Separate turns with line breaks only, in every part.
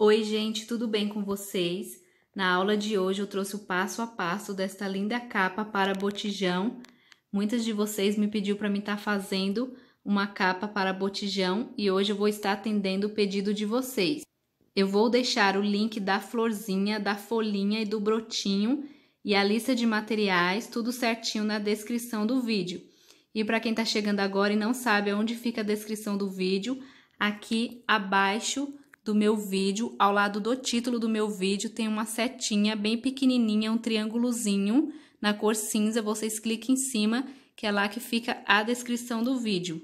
Oi, gente, tudo bem com vocês? Na aula de hoje eu trouxe o passo a passo desta linda capa para botijão. Muitas de vocês me pediu para me estar tá fazendo uma capa para botijão e hoje eu vou estar atendendo o pedido de vocês. Eu vou deixar o link da florzinha, da folhinha e do brotinho e a lista de materiais, tudo certinho na descrição do vídeo. E para quem está chegando agora e não sabe onde fica a descrição do vídeo, aqui abaixo do meu vídeo, ao lado do título do meu vídeo, tem uma setinha bem pequenininha, um triângulozinho na cor cinza. Vocês cliquem em cima, que é lá que fica a descrição do vídeo.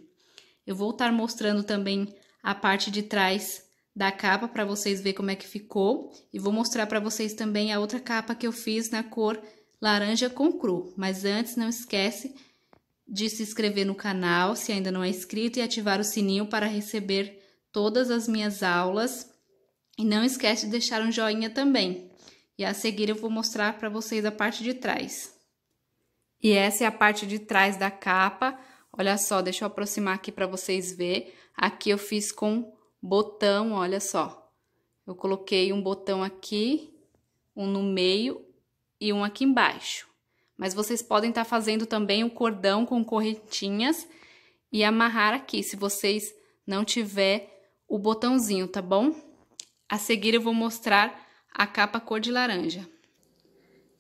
Eu vou estar mostrando também a parte de trás da capa para vocês verem como é que ficou. E vou mostrar para vocês também a outra capa que eu fiz na cor laranja com cru. Mas antes, não esquece de se inscrever no canal, se ainda não é inscrito, e ativar o sininho para receber todas as minhas aulas. E não esquece de deixar um joinha também. E a seguir eu vou mostrar para vocês a parte de trás. E essa é a parte de trás da capa. Olha só, deixa eu aproximar aqui para vocês ver. Aqui eu fiz com botão, olha só. Eu coloquei um botão aqui, um no meio e um aqui embaixo. Mas vocês podem estar tá fazendo também o um cordão com correntinhas e amarrar aqui, se vocês não tiver o botãozinho, tá bom? A seguir eu vou mostrar a capa cor de laranja.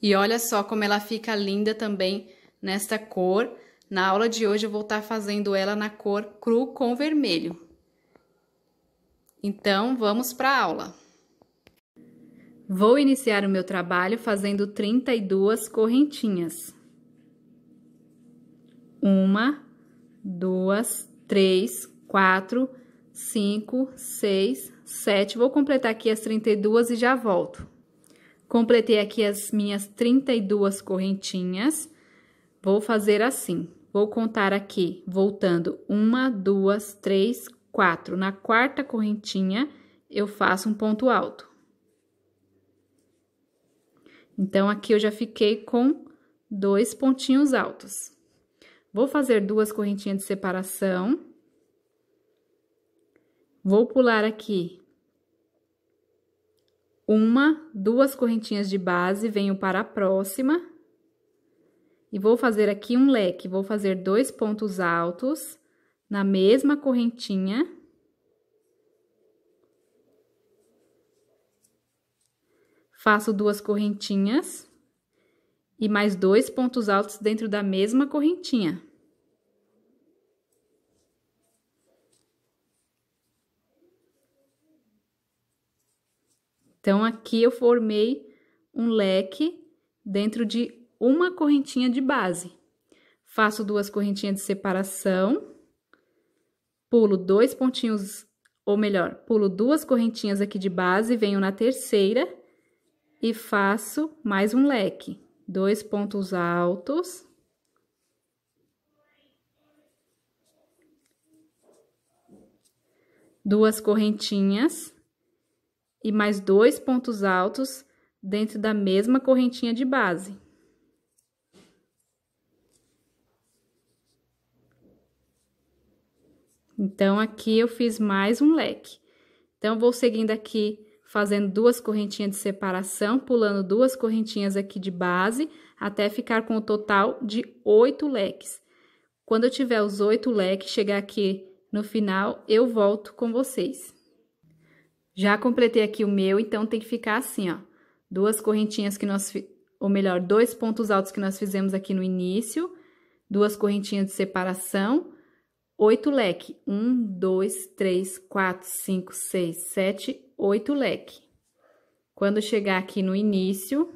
E olha só como ela fica linda também nesta cor. Na aula de hoje eu vou estar tá fazendo ela na cor cru com vermelho. Então, vamos para a aula. Vou iniciar o meu trabalho fazendo 32 correntinhas. Uma, duas, três, quatro, 5, 6, 7. Vou completar aqui as 32 e já volto. Completei aqui as minhas 32 correntinhas. Vou fazer assim. Vou contar aqui, voltando. Uma, duas, três, quatro. Na quarta correntinha, eu faço um ponto alto. Então, aqui eu já fiquei com dois pontinhos altos. Vou fazer duas correntinhas de separação. Vou pular aqui uma, duas correntinhas de base, venho para a próxima. E vou fazer aqui um leque, vou fazer dois pontos altos na mesma correntinha. Faço duas correntinhas e mais dois pontos altos dentro da mesma correntinha. Então aqui eu formei um leque dentro de uma correntinha de base. Faço duas correntinhas de separação, pulo dois pontinhos, ou melhor, pulo duas correntinhas aqui de base, venho na terceira e faço mais um leque. Dois pontos altos. Duas correntinhas e mais dois pontos altos dentro da mesma correntinha de base. Então, aqui eu fiz mais um leque. Então, vou seguindo aqui, fazendo duas correntinhas de separação, pulando duas correntinhas aqui de base, até ficar com o total de oito leques. Quando eu tiver os oito leques, chegar aqui no final, eu volto com vocês. Já completei aqui o meu, então tem que ficar assim, ó. Duas correntinhas que nós, ou melhor, dois pontos altos que nós fizemos aqui no início, duas correntinhas de separação, oito leque. Um, dois, três, quatro, cinco, seis, sete, oito leque. Quando chegar aqui no início,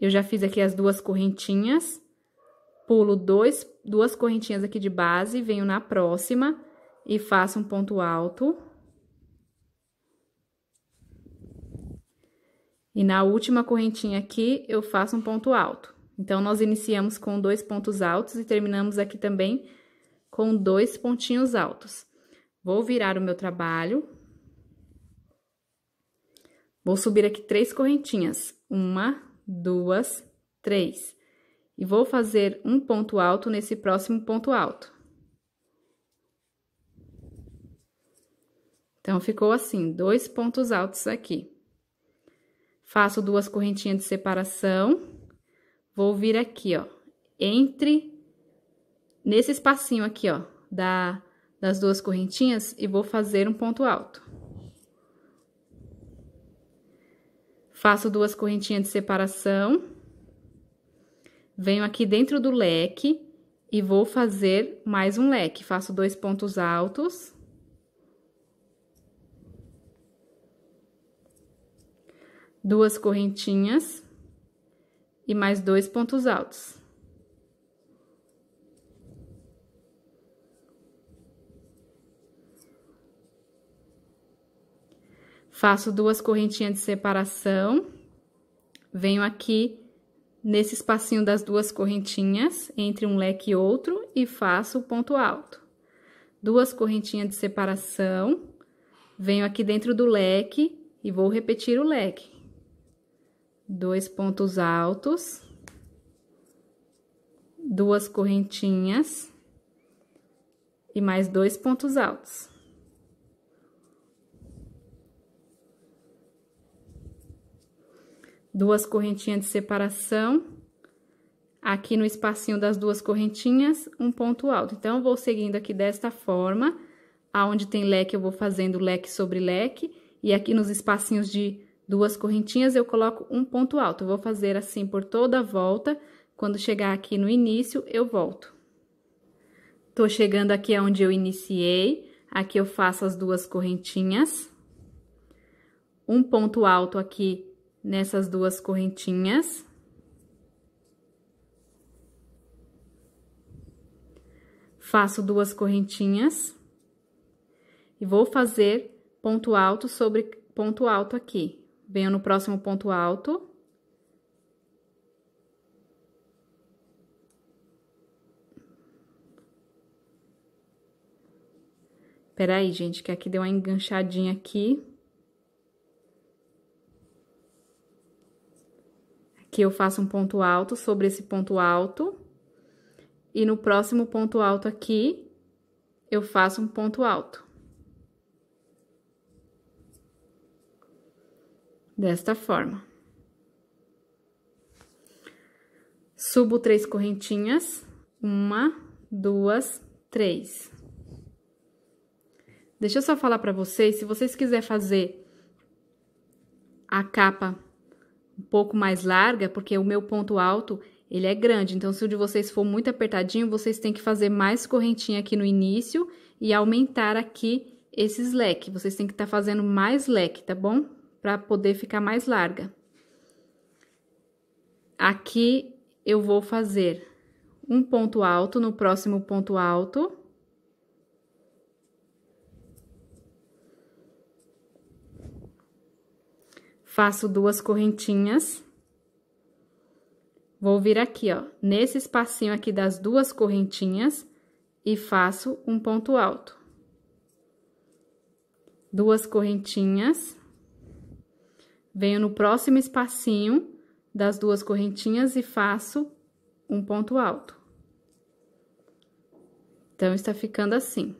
eu já fiz aqui as duas correntinhas, pulo dois, duas correntinhas aqui de base, venho na próxima e faço um ponto alto. E na última correntinha aqui, eu faço um ponto alto. Então, nós iniciamos com dois pontos altos e terminamos aqui também com dois pontinhos altos. Vou virar o meu trabalho. Vou subir aqui três correntinhas. Uma, duas, três. E vou fazer um ponto alto nesse próximo ponto alto. Então, ficou assim, dois pontos altos aqui. Faço duas correntinhas de separação. Vou vir aqui, ó. Entre nesse espacinho aqui, ó, da, das duas correntinhas e vou fazer um ponto alto. Faço duas correntinhas de separação. Venho aqui dentro do leque e vou fazer mais um leque. Faço dois pontos altos. duas correntinhas e mais dois pontos altos. Faço duas correntinhas de separação, venho aqui nesse espacinho das duas correntinhas, entre um leque e outro, e faço o ponto alto. Duas correntinhas de separação, venho aqui dentro do leque e vou repetir o leque dois pontos altos, duas correntinhas e mais dois pontos altos. Duas correntinhas de separação aqui no espacinho das duas correntinhas, um ponto alto. Então, vou seguindo aqui desta forma, aonde tem leque eu vou fazendo leque sobre leque, e aqui nos espacinhos de duas correntinhas, eu coloco um ponto alto. Eu vou fazer assim por toda a volta. Quando chegar aqui no início, eu volto. Tô chegando aqui aonde eu iniciei. Aqui eu faço as duas correntinhas. Um ponto alto aqui nessas duas correntinhas. Faço duas correntinhas. E vou fazer ponto alto sobre ponto alto aqui. Venho no próximo ponto alto. Peraí, gente, que aqui deu uma enganchadinha aqui. Aqui eu faço um ponto alto sobre esse ponto alto. E no próximo ponto alto aqui, eu faço um ponto alto. desta forma. Subo três correntinhas, uma, duas, três. Deixa eu só falar para vocês, se vocês quiserem fazer a capa um pouco mais larga, porque o meu ponto alto, ele é grande. Então, se o de vocês for muito apertadinho, vocês têm que fazer mais correntinha aqui no início e aumentar aqui esses leques. Vocês têm que estar tá fazendo mais leque, tá bom? para poder ficar mais larga. Aqui eu vou fazer um ponto alto no próximo ponto alto. Faço duas correntinhas. Vou vir aqui, ó, nesse espacinho aqui das duas correntinhas e faço um ponto alto. Duas correntinhas. Venho no próximo espacinho das duas correntinhas e faço um ponto alto. Então, está ficando assim.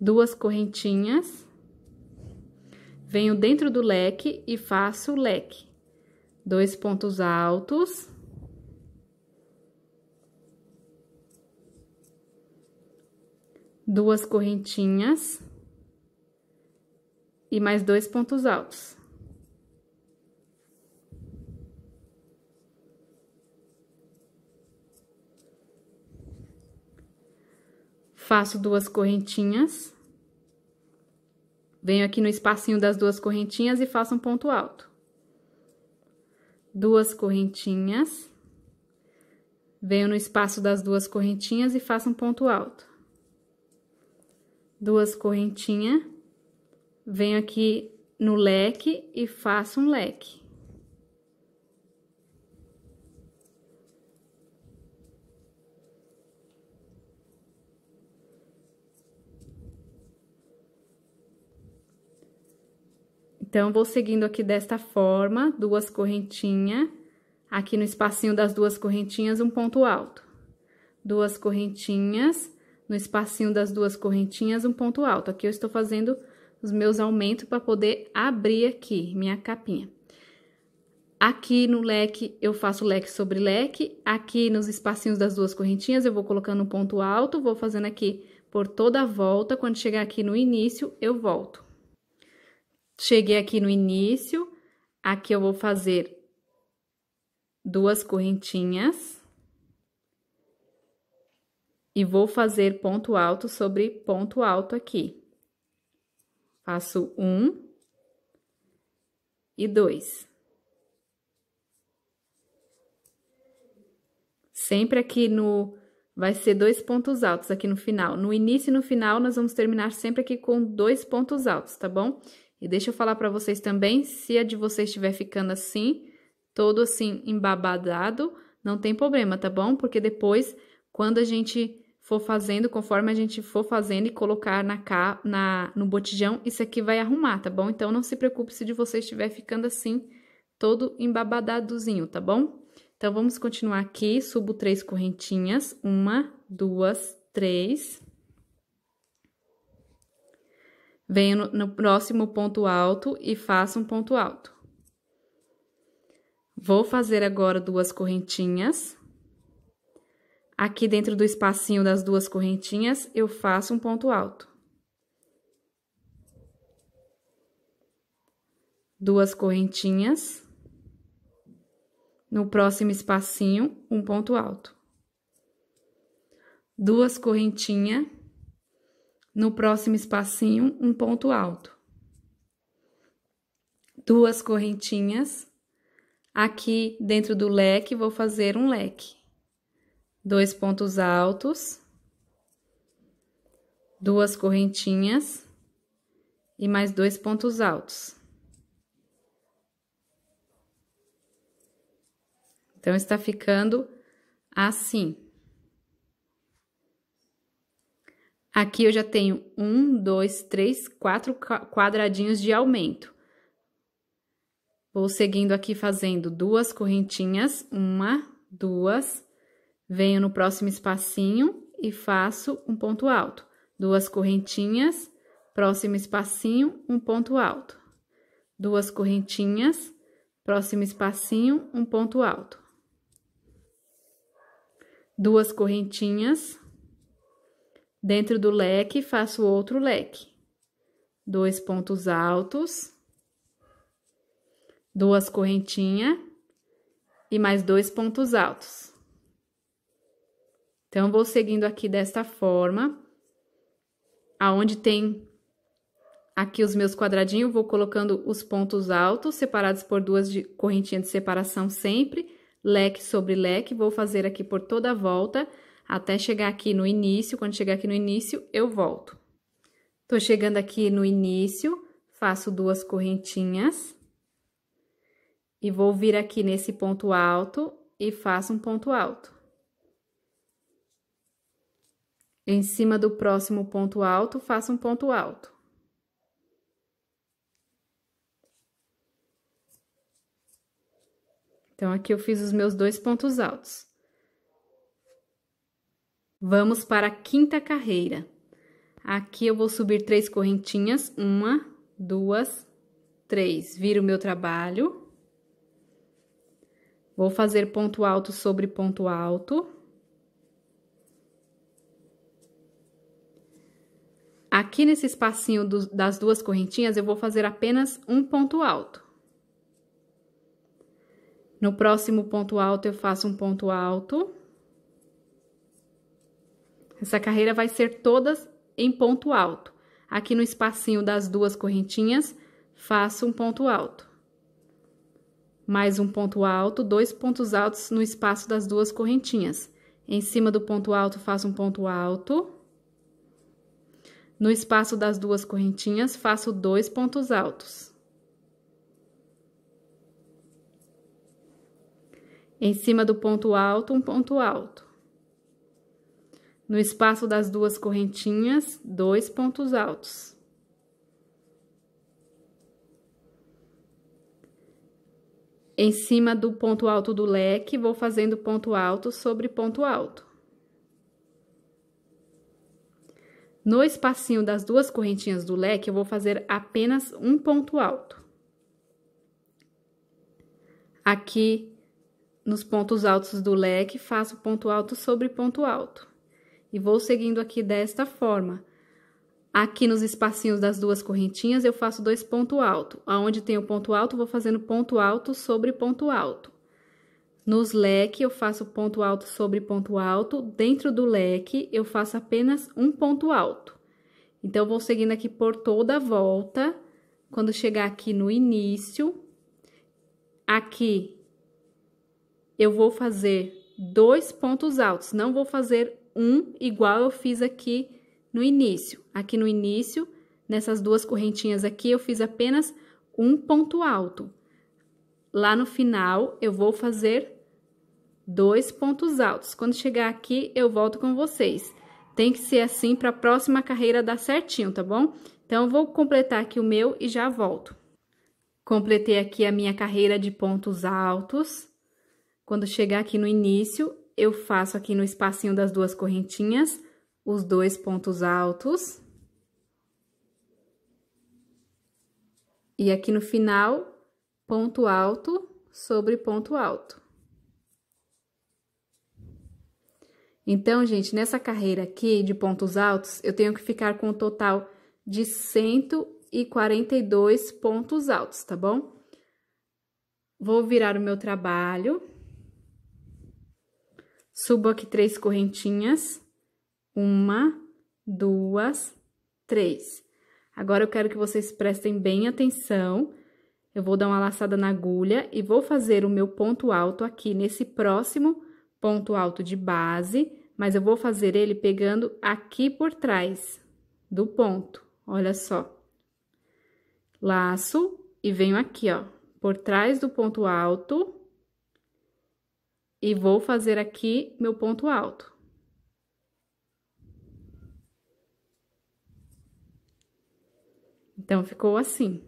Duas correntinhas. Venho dentro do leque e faço leque. Dois pontos altos. Duas correntinhas e mais dois pontos altos. Faço duas correntinhas. Venho aqui no espacinho das duas correntinhas e faço um ponto alto. Duas correntinhas. Venho no espaço das duas correntinhas e faço um ponto alto. Duas correntinhas venho aqui no leque e faço um leque. Então, vou seguindo aqui desta forma, duas correntinhas, aqui no espacinho das duas correntinhas, um ponto alto. Duas correntinhas, no espacinho das duas correntinhas, um ponto alto. Aqui eu estou fazendo os meus aumentos para poder abrir aqui minha capinha. Aqui no leque, eu faço leque sobre leque. Aqui nos espacinhos das duas correntinhas, eu vou colocando um ponto alto, vou fazendo aqui por toda a volta. Quando chegar aqui no início, eu volto. Cheguei aqui no início, aqui eu vou fazer duas correntinhas. E vou fazer ponto alto sobre ponto alto aqui. Faço um e dois. Sempre aqui no... Vai ser dois pontos altos aqui no final. No início e no final, nós vamos terminar sempre aqui com dois pontos altos, tá bom? E deixa eu falar para vocês também, se a de vocês estiver ficando assim, todo assim embabadado, não tem problema, tá bom? Porque depois, quando a gente for fazendo, conforme a gente for fazendo e colocar na, ca... na no botijão, isso aqui vai arrumar, tá bom? Então, não se preocupe se de você estiver ficando assim, todo embabadadozinho, tá bom? Então, vamos continuar aqui, subo três correntinhas, uma, duas, três. Venho no, no próximo ponto alto e faço um ponto alto. Vou fazer agora duas correntinhas. Aqui dentro do espacinho das duas correntinhas, eu faço um ponto alto. Duas correntinhas. No próximo espacinho, um ponto alto. Duas correntinhas. No próximo espacinho, um ponto alto. Duas correntinhas. Aqui dentro do leque, vou fazer um leque dois pontos altos, duas correntinhas e mais dois pontos altos. Então, está ficando assim. Aqui eu já tenho um, dois, três, quatro quadradinhos de aumento. Vou seguindo aqui fazendo duas correntinhas, uma, duas, Venho no próximo espacinho e faço um ponto alto. Duas correntinhas, próximo espacinho, um ponto alto. Duas correntinhas, próximo espacinho, um ponto alto. Duas correntinhas. Dentro do leque, faço outro leque. Dois pontos altos. Duas correntinhas. E mais dois pontos altos. Então, vou seguindo aqui desta forma, aonde tem aqui os meus quadradinhos, vou colocando os pontos altos, separados por duas de correntinhas de separação sempre, leque sobre leque, vou fazer aqui por toda a volta, até chegar aqui no início, quando chegar aqui no início, eu volto. Tô chegando aqui no início, faço duas correntinhas, e vou vir aqui nesse ponto alto e faço um ponto alto. Em cima do próximo ponto alto, faça um ponto alto. Então, aqui eu fiz os meus dois pontos altos. Vamos para a quinta carreira. Aqui eu vou subir três correntinhas. Uma, duas, três. Viro o meu trabalho. Vou fazer ponto alto sobre ponto alto. Aqui nesse espacinho do, das duas correntinhas, eu vou fazer apenas um ponto alto. No próximo ponto alto, eu faço um ponto alto. Essa carreira vai ser todas em ponto alto. Aqui no espacinho das duas correntinhas, faço um ponto alto. Mais um ponto alto, dois pontos altos no espaço das duas correntinhas. Em cima do ponto alto, faço um ponto alto. No espaço das duas correntinhas, faço dois pontos altos. Em cima do ponto alto, um ponto alto. No espaço das duas correntinhas, dois pontos altos. Em cima do ponto alto do leque, vou fazendo ponto alto sobre ponto alto. No espacinho das duas correntinhas do leque, eu vou fazer apenas um ponto alto. Aqui, nos pontos altos do leque, faço ponto alto sobre ponto alto. E vou seguindo aqui desta forma. Aqui nos espacinhos das duas correntinhas, eu faço dois pontos altos. Aonde tem o ponto alto, vou fazendo ponto alto sobre ponto alto. Nos leque, eu faço ponto alto sobre ponto alto. Dentro do leque, eu faço apenas um ponto alto. Então, vou seguindo aqui por toda a volta. Quando chegar aqui no início, aqui, eu vou fazer dois pontos altos. Não vou fazer um igual eu fiz aqui no início. Aqui no início, nessas duas correntinhas aqui, eu fiz apenas um ponto alto. Lá no final, eu vou fazer dois pontos altos. Quando chegar aqui, eu volto com vocês. Tem que ser assim para a próxima carreira dar certinho, tá bom? Então, eu vou completar aqui o meu e já volto. Completei aqui a minha carreira de pontos altos. Quando chegar aqui no início, eu faço aqui no espacinho das duas correntinhas os dois pontos altos. E aqui no final, ponto alto sobre ponto alto. Então, gente, nessa carreira aqui de pontos altos, eu tenho que ficar com um total de 142 pontos altos, tá bom? Vou virar o meu trabalho. Subo aqui três correntinhas. Uma, duas, três. Agora, eu quero que vocês prestem bem atenção. Eu vou dar uma laçada na agulha e vou fazer o meu ponto alto aqui nesse próximo ponto alto de base, mas eu vou fazer ele pegando aqui por trás do ponto, olha só. Laço e venho aqui, ó, por trás do ponto alto e vou fazer aqui meu ponto alto. Então, ficou assim.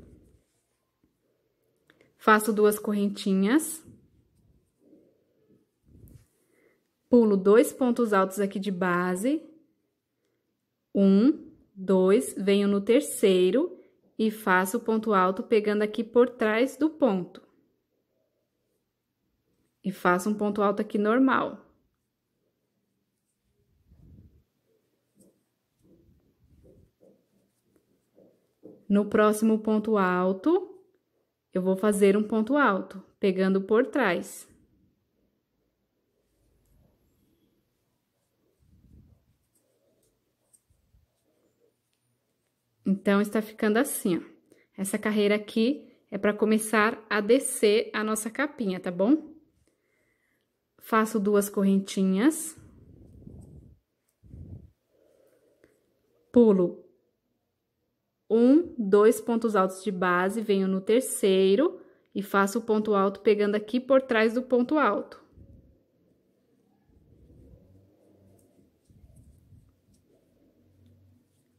Faço duas correntinhas. pulo dois pontos altos aqui de base. Um, dois, venho no terceiro e faço o ponto alto pegando aqui por trás do ponto. E faço um ponto alto aqui normal. No próximo ponto alto, eu vou fazer um ponto alto, pegando por trás. Então, está ficando assim, ó. Essa carreira aqui é para começar a descer a nossa capinha, tá bom? Faço duas correntinhas. Pulo um, dois pontos altos de base, venho no terceiro e faço o ponto alto pegando aqui por trás do ponto alto.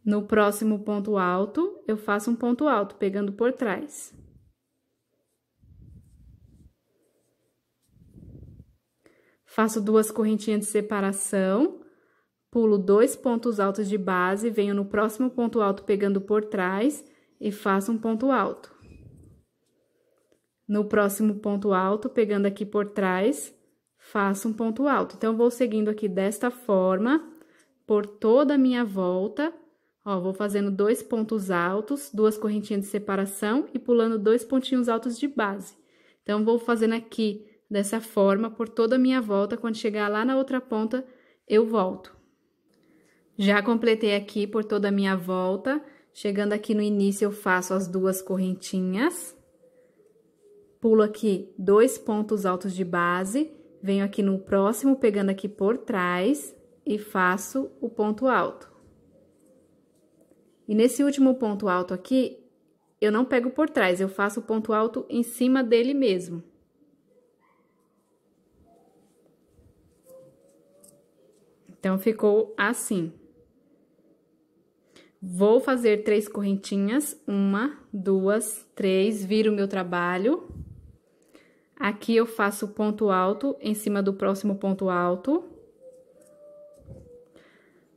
No próximo ponto alto, eu faço um ponto alto, pegando por trás. Faço duas correntinhas de separação, pulo dois pontos altos de base, venho no próximo ponto alto pegando por trás e faço um ponto alto. No próximo ponto alto, pegando aqui por trás, faço um ponto alto. Então, vou seguindo aqui desta forma, por toda a minha volta, Ó, vou fazendo dois pontos altos, duas correntinhas de separação e pulando dois pontinhos altos de base. Então, vou fazendo aqui dessa forma por toda a minha volta. Quando chegar lá na outra ponta, eu volto. Já completei aqui por toda a minha volta. Chegando aqui no início, eu faço as duas correntinhas. Pulo aqui dois pontos altos de base. Venho aqui no próximo, pegando aqui por trás e faço o ponto alto. E nesse último ponto alto aqui, eu não pego por trás, eu faço o ponto alto em cima dele mesmo. Então, ficou assim. Vou fazer três correntinhas, uma, duas, três, viro meu trabalho. Aqui eu faço ponto alto em cima do próximo ponto alto.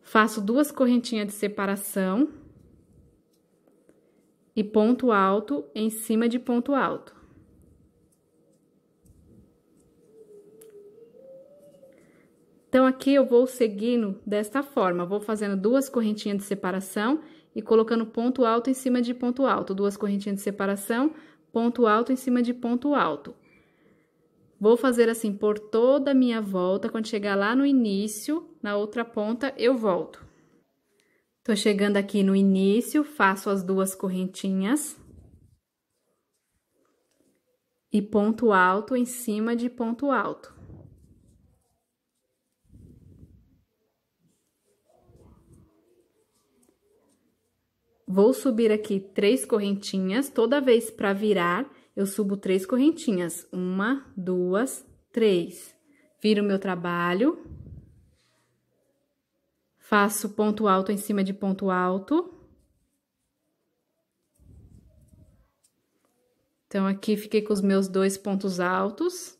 Faço duas correntinhas de separação e ponto alto em cima de ponto alto. Então, aqui eu vou seguindo desta forma, vou fazendo duas correntinhas de separação e colocando ponto alto em cima de ponto alto, duas correntinhas de separação, ponto alto em cima de ponto alto. Vou fazer assim por toda a minha volta, quando chegar lá no início, na outra ponta, eu volto. Tô chegando aqui no início, faço as duas correntinhas. E ponto alto em cima de ponto alto. Vou subir aqui três correntinhas, toda vez para virar, eu subo três correntinhas. Uma, duas, três. Viro meu trabalho. Faço ponto alto em cima de ponto alto. Então, aqui fiquei com os meus dois pontos altos.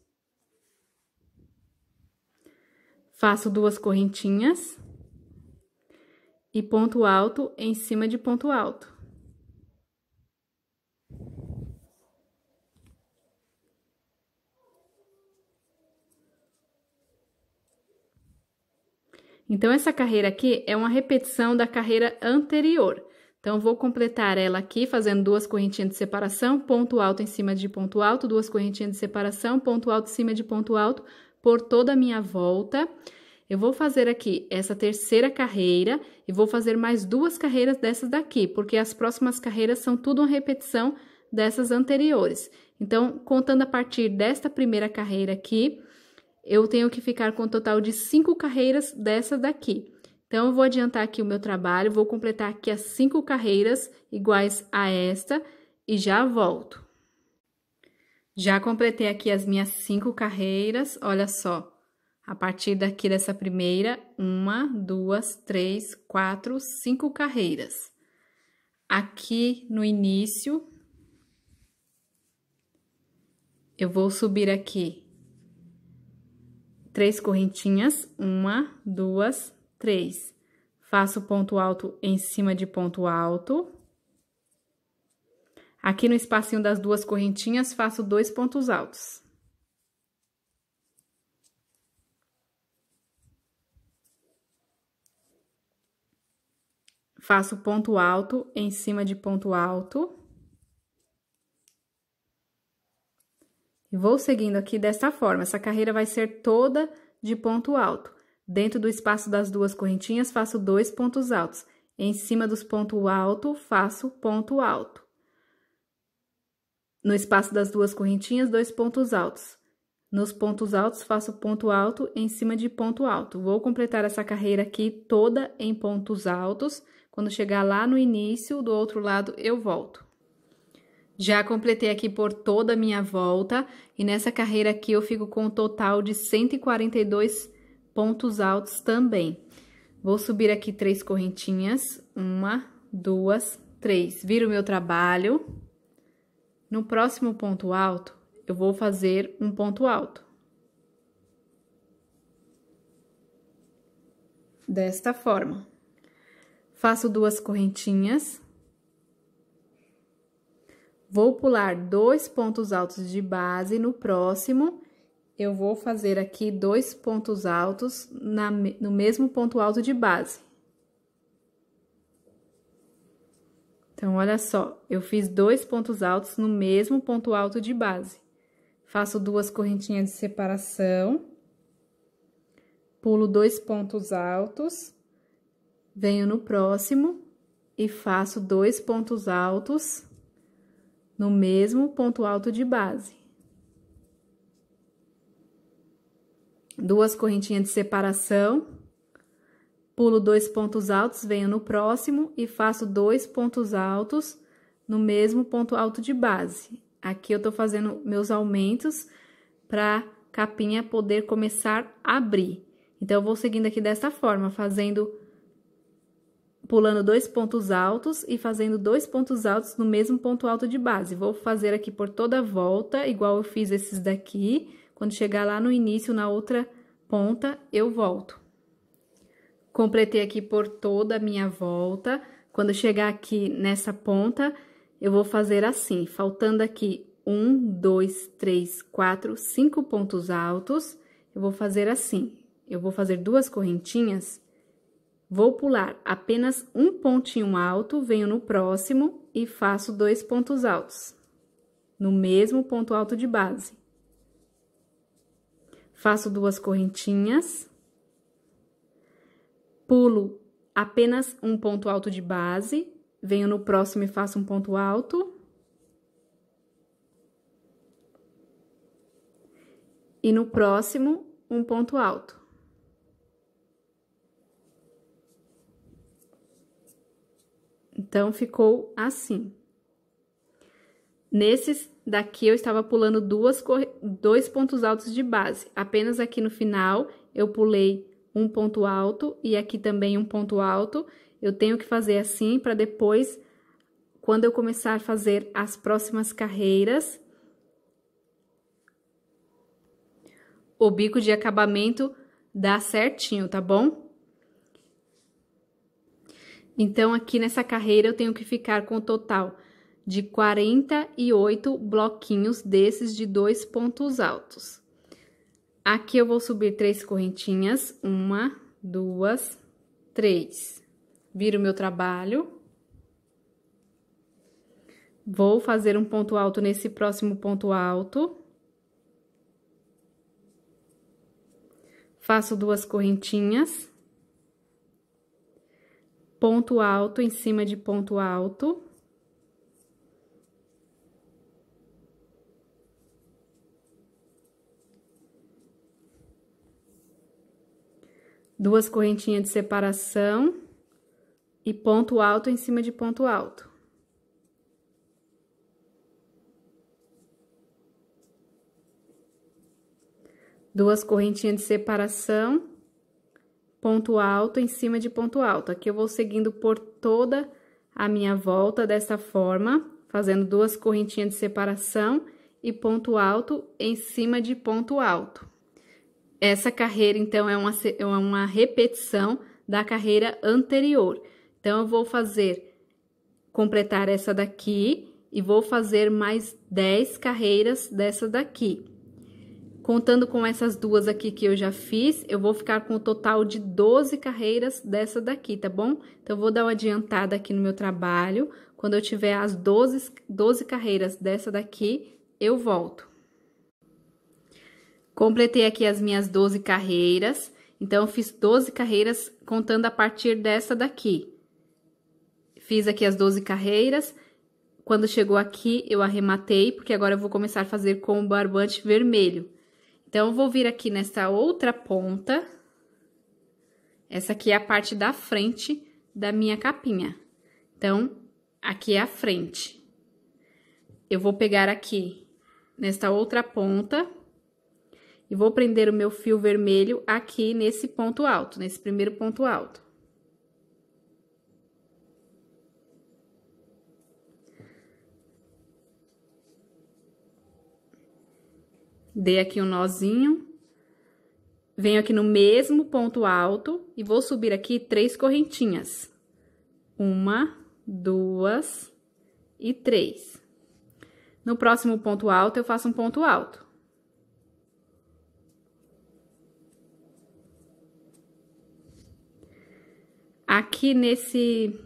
Faço duas correntinhas. E ponto alto em cima de ponto alto. Então, essa carreira aqui é uma repetição da carreira anterior. Então, vou completar ela aqui fazendo duas correntinhas de separação, ponto alto em cima de ponto alto, duas correntinhas de separação, ponto alto em cima de ponto alto, por toda a minha volta. Eu vou fazer aqui essa terceira carreira e vou fazer mais duas carreiras dessas daqui, porque as próximas carreiras são tudo uma repetição dessas anteriores. Então, contando a partir desta primeira carreira aqui, eu tenho que ficar com um total de cinco carreiras dessa daqui. Então, eu vou adiantar aqui o meu trabalho, vou completar aqui as cinco carreiras iguais a esta e já volto. Já completei aqui as minhas cinco carreiras, olha só. A partir daqui dessa primeira, uma, duas, três, quatro, cinco carreiras. Aqui no início, eu vou subir aqui três correntinhas, uma, duas, três. Faço ponto alto em cima de ponto alto. Aqui no espacinho das duas correntinhas, faço dois pontos altos. Faço ponto alto em cima de ponto alto. E vou seguindo aqui desta forma. Essa carreira vai ser toda de ponto alto. Dentro do espaço das duas correntinhas, faço dois pontos altos. Em cima dos pontos alto, faço ponto alto. No espaço das duas correntinhas, dois pontos altos. Nos pontos altos, faço ponto alto em cima de ponto alto. Vou completar essa carreira aqui toda em pontos altos. Quando chegar lá no início, do outro lado, eu volto. Já completei aqui por toda a minha volta e nessa carreira aqui eu fico com um total de 142 pontos altos também. Vou subir aqui três correntinhas, uma, duas, três. Viro o meu trabalho. No próximo ponto alto, eu vou fazer um ponto alto. Desta forma. Faço duas correntinhas Vou pular dois pontos altos de base no próximo, eu vou fazer aqui dois pontos altos na, no mesmo ponto alto de base. Então, olha só, eu fiz dois pontos altos no mesmo ponto alto de base. Faço duas correntinhas de separação, pulo dois pontos altos, venho no próximo e faço dois pontos altos no mesmo ponto alto de base. Duas correntinhas de separação, pulo dois pontos altos, venho no próximo e faço dois pontos altos no mesmo ponto alto de base. Aqui eu tô fazendo meus aumentos para capinha poder começar a abrir. Então, eu vou seguindo aqui dessa forma, fazendo pulando dois pontos altos e fazendo dois pontos altos no mesmo ponto alto de base. Vou fazer aqui por toda a volta, igual eu fiz esses daqui. Quando chegar lá no início, na outra ponta, eu volto. Completei aqui por toda a minha volta. Quando chegar aqui nessa ponta, eu vou fazer assim, faltando aqui um, dois, três, quatro, cinco pontos altos. Eu vou fazer assim. Eu vou fazer duas correntinhas Vou pular apenas um pontinho alto, venho no próximo e faço dois pontos altos. No mesmo ponto alto de base. Faço duas correntinhas. Pulo apenas um ponto alto de base, venho no próximo e faço um ponto alto. E no próximo, um ponto alto. Então, ficou assim. Nesses daqui, eu estava pulando duas, dois pontos altos de base. Apenas aqui no final, eu pulei um ponto alto e aqui também um ponto alto. Eu tenho que fazer assim para depois, quando eu começar a fazer as próximas carreiras, o bico de acabamento dá certinho, tá bom? Então, aqui nessa carreira, eu tenho que ficar com o total de 48 bloquinhos desses de dois pontos altos. Aqui eu vou subir três correntinhas, uma, duas, três. Viro meu trabalho. Vou fazer um ponto alto nesse próximo ponto alto. Faço duas correntinhas ponto alto em cima de ponto alto. Duas correntinhas de separação e ponto alto em cima de ponto alto. duas correntinhas de separação ponto alto em cima de ponto alto. Aqui eu vou seguindo por toda a minha volta dessa forma, fazendo duas correntinhas de separação e ponto alto em cima de ponto alto. Essa carreira, então, é uma, é uma repetição da carreira anterior. Então, eu vou fazer, completar essa daqui e vou fazer mais 10 carreiras dessa daqui. Contando com essas duas aqui que eu já fiz, eu vou ficar com o um total de 12 carreiras dessa daqui, tá bom? Então, eu vou dar uma adiantada aqui no meu trabalho. Quando eu tiver as 12, 12 carreiras dessa daqui, eu volto. Completei aqui as minhas 12 carreiras. Então, eu fiz 12 carreiras contando a partir dessa daqui. Fiz aqui as 12 carreiras. Quando chegou aqui, eu arrematei, porque agora eu vou começar a fazer com o barbante vermelho. Então, vou vir aqui nessa outra ponta. Essa aqui é a parte da frente da minha capinha. Então, aqui é a frente. Eu vou pegar aqui nesta outra ponta e vou prender o meu fio vermelho aqui nesse ponto alto, nesse primeiro ponto alto. Dei aqui um nozinho. Venho aqui no mesmo ponto alto e vou subir aqui três correntinhas. Uma, duas e três. No próximo ponto alto, eu faço um ponto alto. Aqui nesse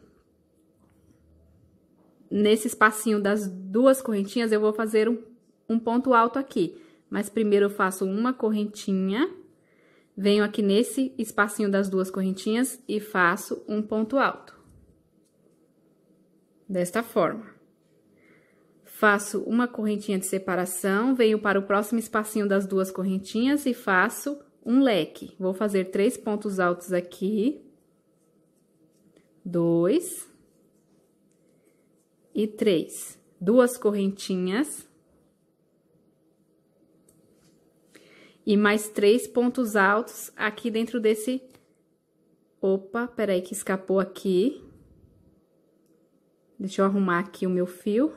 nesse espacinho das duas correntinhas, eu vou fazer um, um, ponto alto aqui mas primeiro eu faço uma correntinha, venho aqui nesse espacinho das duas correntinhas e faço um ponto alto. Desta forma. Faço uma correntinha de separação, venho para o próximo espacinho das duas correntinhas e faço um leque. Vou fazer três pontos altos aqui. Dois. E três. Duas correntinhas E mais três pontos altos aqui dentro desse... Opa, peraí que escapou aqui. Deixa eu arrumar aqui o meu fio.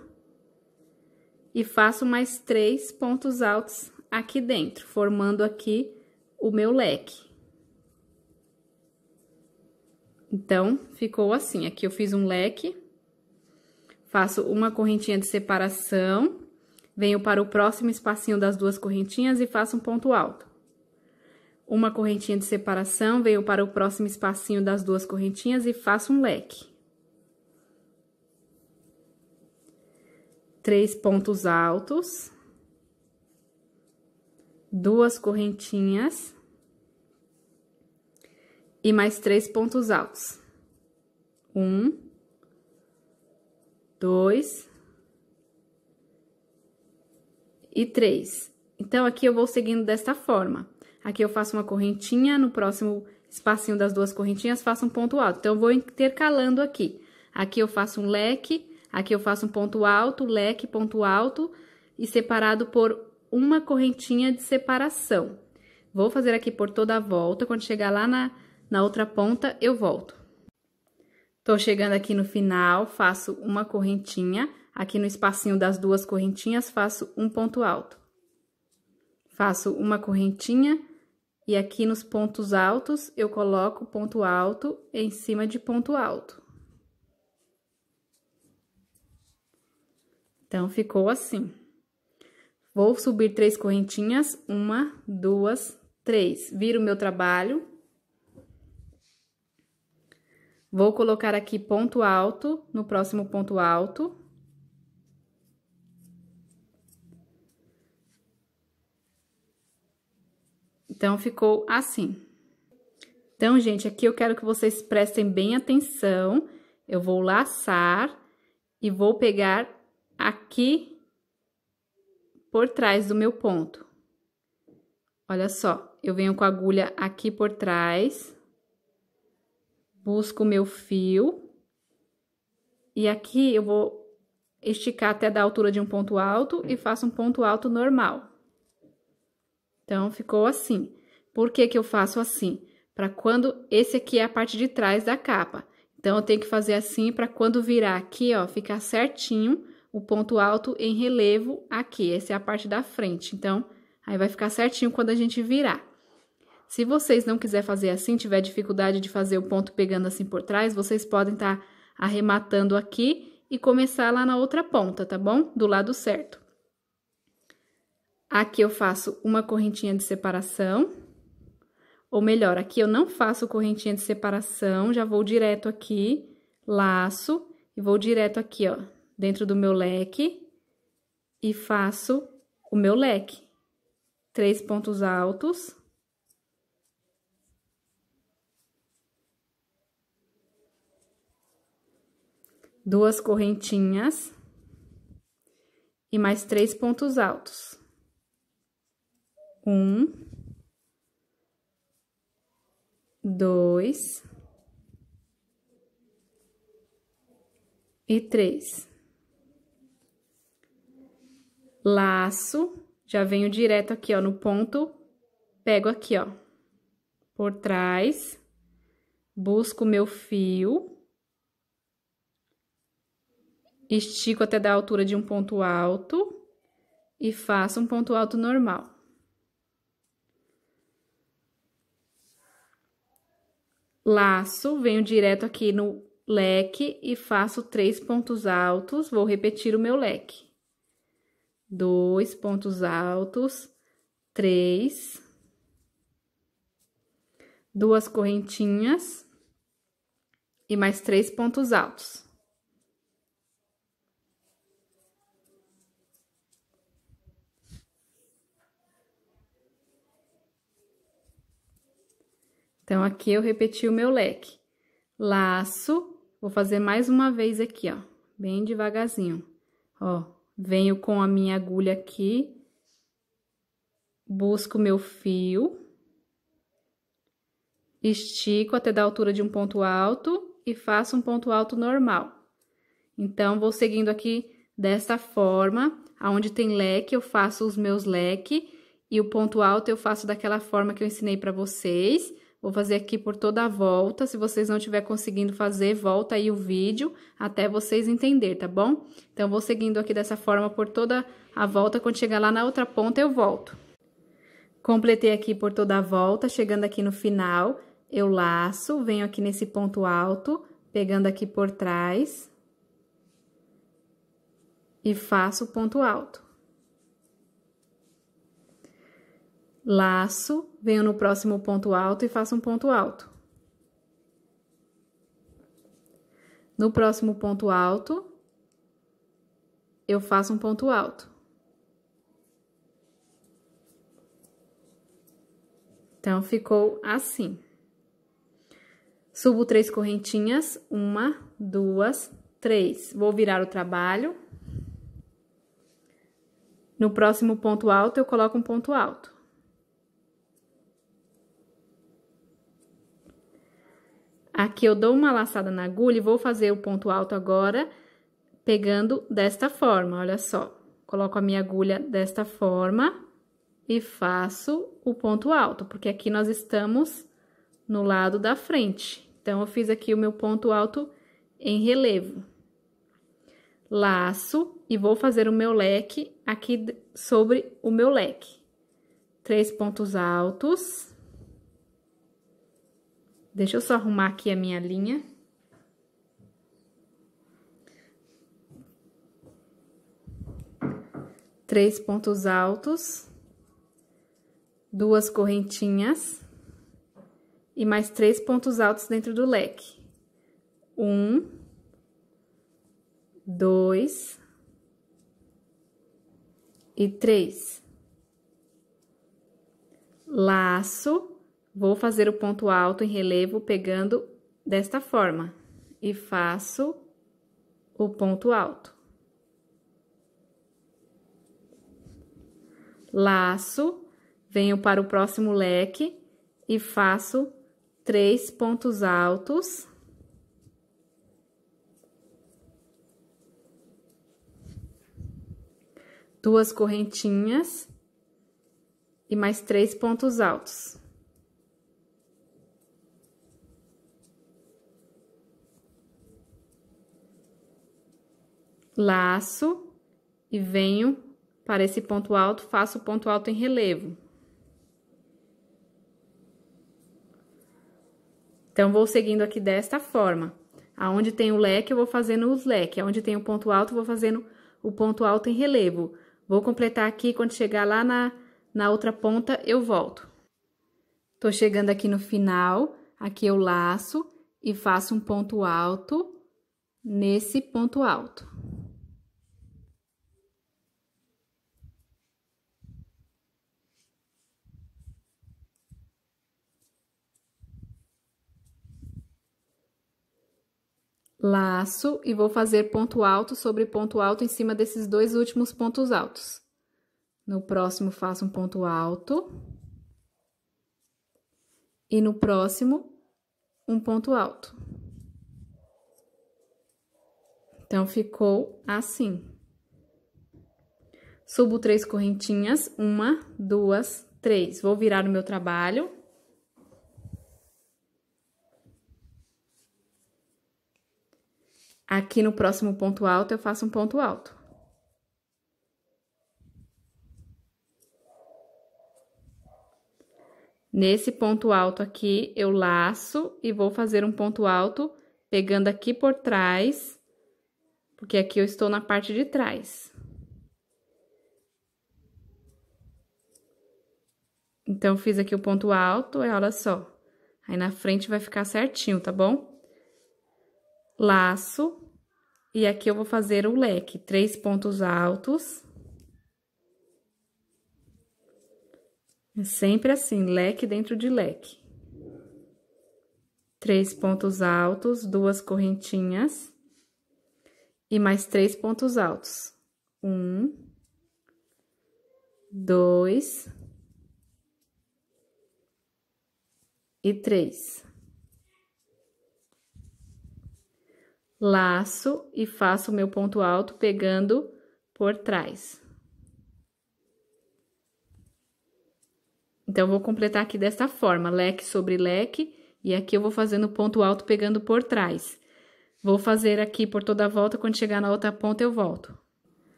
E faço mais três pontos altos aqui dentro, formando aqui o meu leque. Então, ficou assim. Aqui eu fiz um leque, faço uma correntinha de separação Venho para o próximo espacinho das duas correntinhas e faço um ponto alto. Uma correntinha de separação, venho para o próximo espacinho das duas correntinhas e faço um leque. Três pontos altos. Duas correntinhas. E mais três pontos altos. Um. Dois e três. Então, aqui eu vou seguindo desta forma. Aqui eu faço uma correntinha, no próximo espacinho das duas correntinhas faço um ponto alto. Então, eu vou intercalando aqui. Aqui eu faço um leque, aqui eu faço um ponto alto, leque, ponto alto, e separado por uma correntinha de separação. Vou fazer aqui por toda a volta, quando chegar lá na, na outra ponta, eu volto. Tô chegando aqui no final, faço uma correntinha, Aqui no espacinho das duas correntinhas, faço um ponto alto. Faço uma correntinha e aqui nos pontos altos, eu coloco ponto alto em cima de ponto alto. Então, ficou assim. Vou subir três correntinhas, uma, duas, três. Viro meu trabalho. Vou colocar aqui ponto alto, no próximo ponto alto. Então, ficou assim. Então, gente, aqui eu quero que vocês prestem bem atenção. Eu vou laçar e vou pegar aqui por trás do meu ponto. Olha só, eu venho com a agulha aqui por trás, busco o meu fio, e aqui eu vou esticar até da altura de um ponto alto e faço um ponto alto normal. Então, ficou assim. Por que, que eu faço assim? Para quando esse aqui é a parte de trás da capa. Então, eu tenho que fazer assim para quando virar aqui, ó, ficar certinho o ponto alto em relevo aqui. Essa é a parte da frente. Então, aí vai ficar certinho quando a gente virar. Se vocês não quiser fazer assim, tiver dificuldade de fazer o ponto pegando assim por trás, vocês podem estar tá arrematando aqui e começar lá na outra ponta, tá bom? Do lado certo. Aqui eu faço uma correntinha de separação, ou melhor, aqui eu não faço correntinha de separação, já vou direto aqui, laço, e vou direto aqui, ó, dentro do meu leque, e faço o meu leque. Três pontos altos. Duas correntinhas. E mais três pontos altos um, dois e três. Laço, já venho direto aqui, ó, no ponto, pego aqui, ó, por trás, busco meu fio, estico até da altura de um ponto alto e faço um ponto alto normal. Laço, venho direto aqui no leque e faço três pontos altos. Vou repetir o meu leque. Dois pontos altos, três, duas correntinhas e mais três pontos altos. Então, aqui eu repeti o meu leque. Laço, vou fazer mais uma vez aqui, ó, bem devagarzinho. Ó, venho com a minha agulha aqui, busco meu fio, estico até da altura de um ponto alto e faço um ponto alto normal. Então, vou seguindo aqui dessa forma, aonde tem leque, eu faço os meus leque e o ponto alto eu faço daquela forma que eu ensinei para vocês. Vou fazer aqui por toda a volta. Se vocês não estiver conseguindo fazer, volta aí o vídeo até vocês entender, tá bom? Então, vou seguindo aqui dessa forma por toda a volta. Quando chegar lá na outra ponta, eu volto. Completei aqui por toda a volta, chegando aqui no final, eu laço, venho aqui nesse ponto alto, pegando aqui por trás e faço o ponto alto. laço, venho no próximo ponto alto e faço um ponto alto. No próximo ponto alto, eu faço um ponto alto. Então, ficou assim. Subo três correntinhas, uma, duas, três. Vou virar o trabalho. No próximo ponto alto, eu coloco um ponto alto. Aqui eu dou uma laçada na agulha e vou fazer o ponto alto agora, pegando desta forma, olha só. Coloco a minha agulha desta forma e faço o ponto alto, porque aqui nós estamos no lado da frente. Então, eu fiz aqui o meu ponto alto em relevo. Laço e vou fazer o meu leque aqui sobre o meu leque. Três pontos altos. Deixa eu só arrumar aqui a minha linha. Três pontos altos, duas correntinhas e mais três pontos altos dentro do leque. Um, dois e três. Laço Vou fazer o ponto alto em relevo pegando desta forma e faço o ponto alto. Laço, venho para o próximo leque e faço três pontos altos. Duas correntinhas e mais três pontos altos. laço e venho para esse ponto alto, faço o ponto alto em relevo. Então, vou seguindo aqui desta forma. Aonde tem o leque, eu vou fazendo os leques. Aonde tem o ponto alto, eu vou fazendo o ponto alto em relevo. Vou completar aqui, quando chegar lá na, na outra ponta, eu volto. Tô chegando aqui no final, aqui eu laço e faço um ponto alto nesse ponto alto. laço e vou fazer ponto alto sobre ponto alto em cima desses dois últimos pontos altos. No próximo, faço um ponto alto. E no próximo, um ponto alto. Então, ficou assim. Subo três correntinhas, uma, duas, três. Vou virar o meu trabalho Aqui no próximo ponto alto, eu faço um ponto alto. Nesse ponto alto aqui, eu laço e vou fazer um ponto alto pegando aqui por trás, porque aqui eu estou na parte de trás. Então, fiz aqui o ponto alto, e olha só. Aí, na frente vai ficar certinho, tá bom? laço, e aqui eu vou fazer o leque, três pontos altos. É sempre assim, leque dentro de leque. Três pontos altos, duas correntinhas. E mais três pontos altos. Um. Dois. E três. laço e faço o meu ponto alto pegando por trás. Então, eu vou completar aqui desta forma, leque sobre leque, e aqui eu vou fazendo ponto alto pegando por trás. Vou fazer aqui por toda a volta, quando chegar na outra ponta eu volto.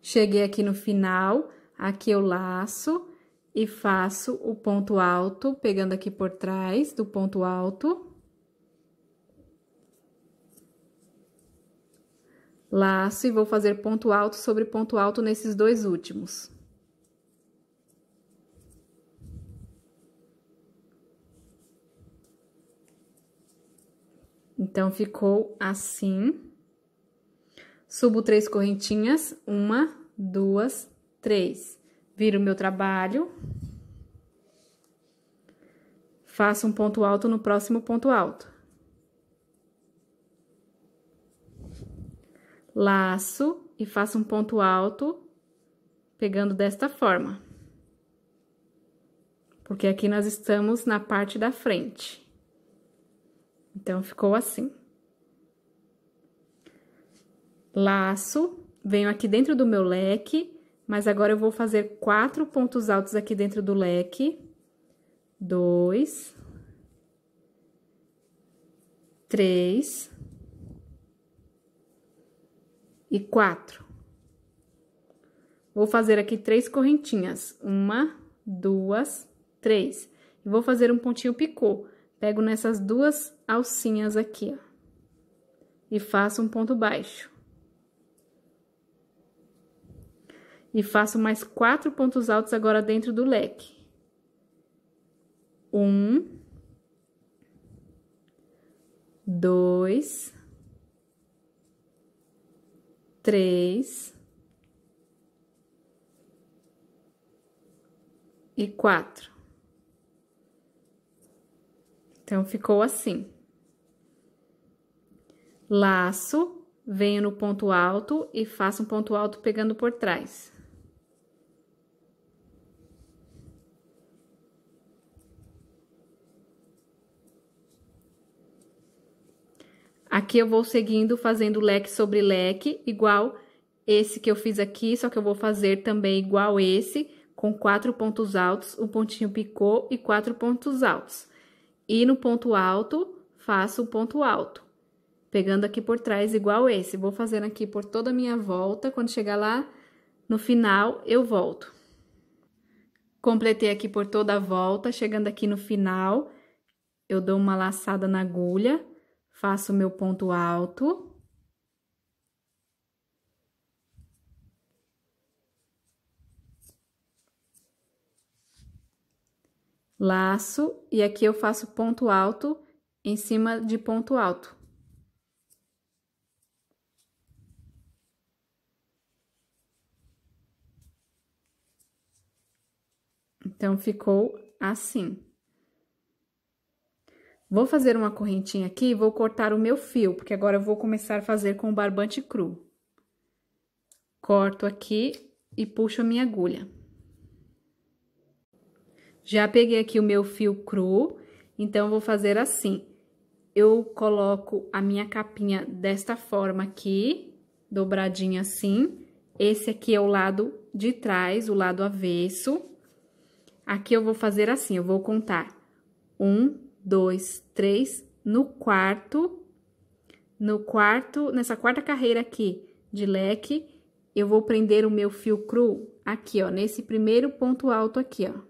Cheguei aqui no final, aqui eu laço e faço o ponto alto, pegando aqui por trás do ponto alto. laço e vou fazer ponto alto sobre ponto alto nesses dois últimos. Então, ficou assim. Subo três correntinhas, uma, duas, três. Viro o meu trabalho. Faço um ponto alto no próximo ponto alto. laço e faço um ponto alto pegando desta forma. Porque aqui nós estamos na parte da frente. Então, ficou assim. Laço, venho aqui dentro do meu leque, mas agora eu vou fazer quatro pontos altos aqui dentro do leque. Dois. Três e quatro. Vou fazer aqui três correntinhas. Uma, duas, três. E vou fazer um pontinho picô. Pego nessas duas alcinhas aqui, ó. E faço um ponto baixo. E faço mais quatro pontos altos agora dentro do leque. Um. Dois três e quatro. Então, ficou assim. Laço, venho no ponto alto e faço um ponto alto pegando por trás. Aqui eu vou seguindo fazendo leque sobre leque, igual esse que eu fiz aqui, só que eu vou fazer também igual esse, com quatro pontos altos, um pontinho picô e quatro pontos altos. E no ponto alto, faço o ponto alto, pegando aqui por trás igual esse. Vou fazendo aqui por toda a minha volta, quando chegar lá no final, eu volto. Completei aqui por toda a volta, chegando aqui no final, eu dou uma laçada na agulha faço meu ponto alto. Laço, e aqui eu faço ponto alto em cima de ponto alto. Então, ficou assim. Vou fazer uma correntinha aqui e vou cortar o meu fio, porque agora eu vou começar a fazer com o barbante cru. Corto aqui e puxo a minha agulha. Já peguei aqui o meu fio cru, então vou fazer assim. Eu coloco a minha capinha desta forma aqui, dobradinha assim. Esse aqui é o lado de trás, o lado avesso. Aqui eu vou fazer assim, eu vou contar. Um, dois, três, no quarto, no quarto, nessa quarta carreira aqui de leque, eu vou prender o meu fio cru aqui, ó, nesse primeiro ponto alto aqui, ó,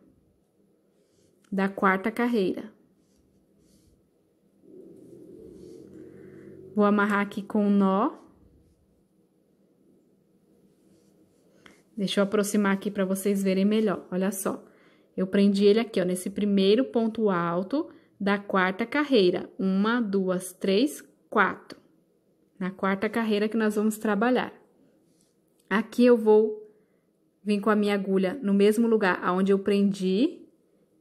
da quarta carreira. Vou amarrar aqui com um nó. Deixa eu aproximar aqui para vocês verem melhor, olha só. Eu prendi ele aqui, ó, nesse primeiro ponto alto da quarta carreira. Uma, duas, três, quatro. Na quarta carreira que nós vamos trabalhar. Aqui eu vou vir com a minha agulha no mesmo lugar onde eu prendi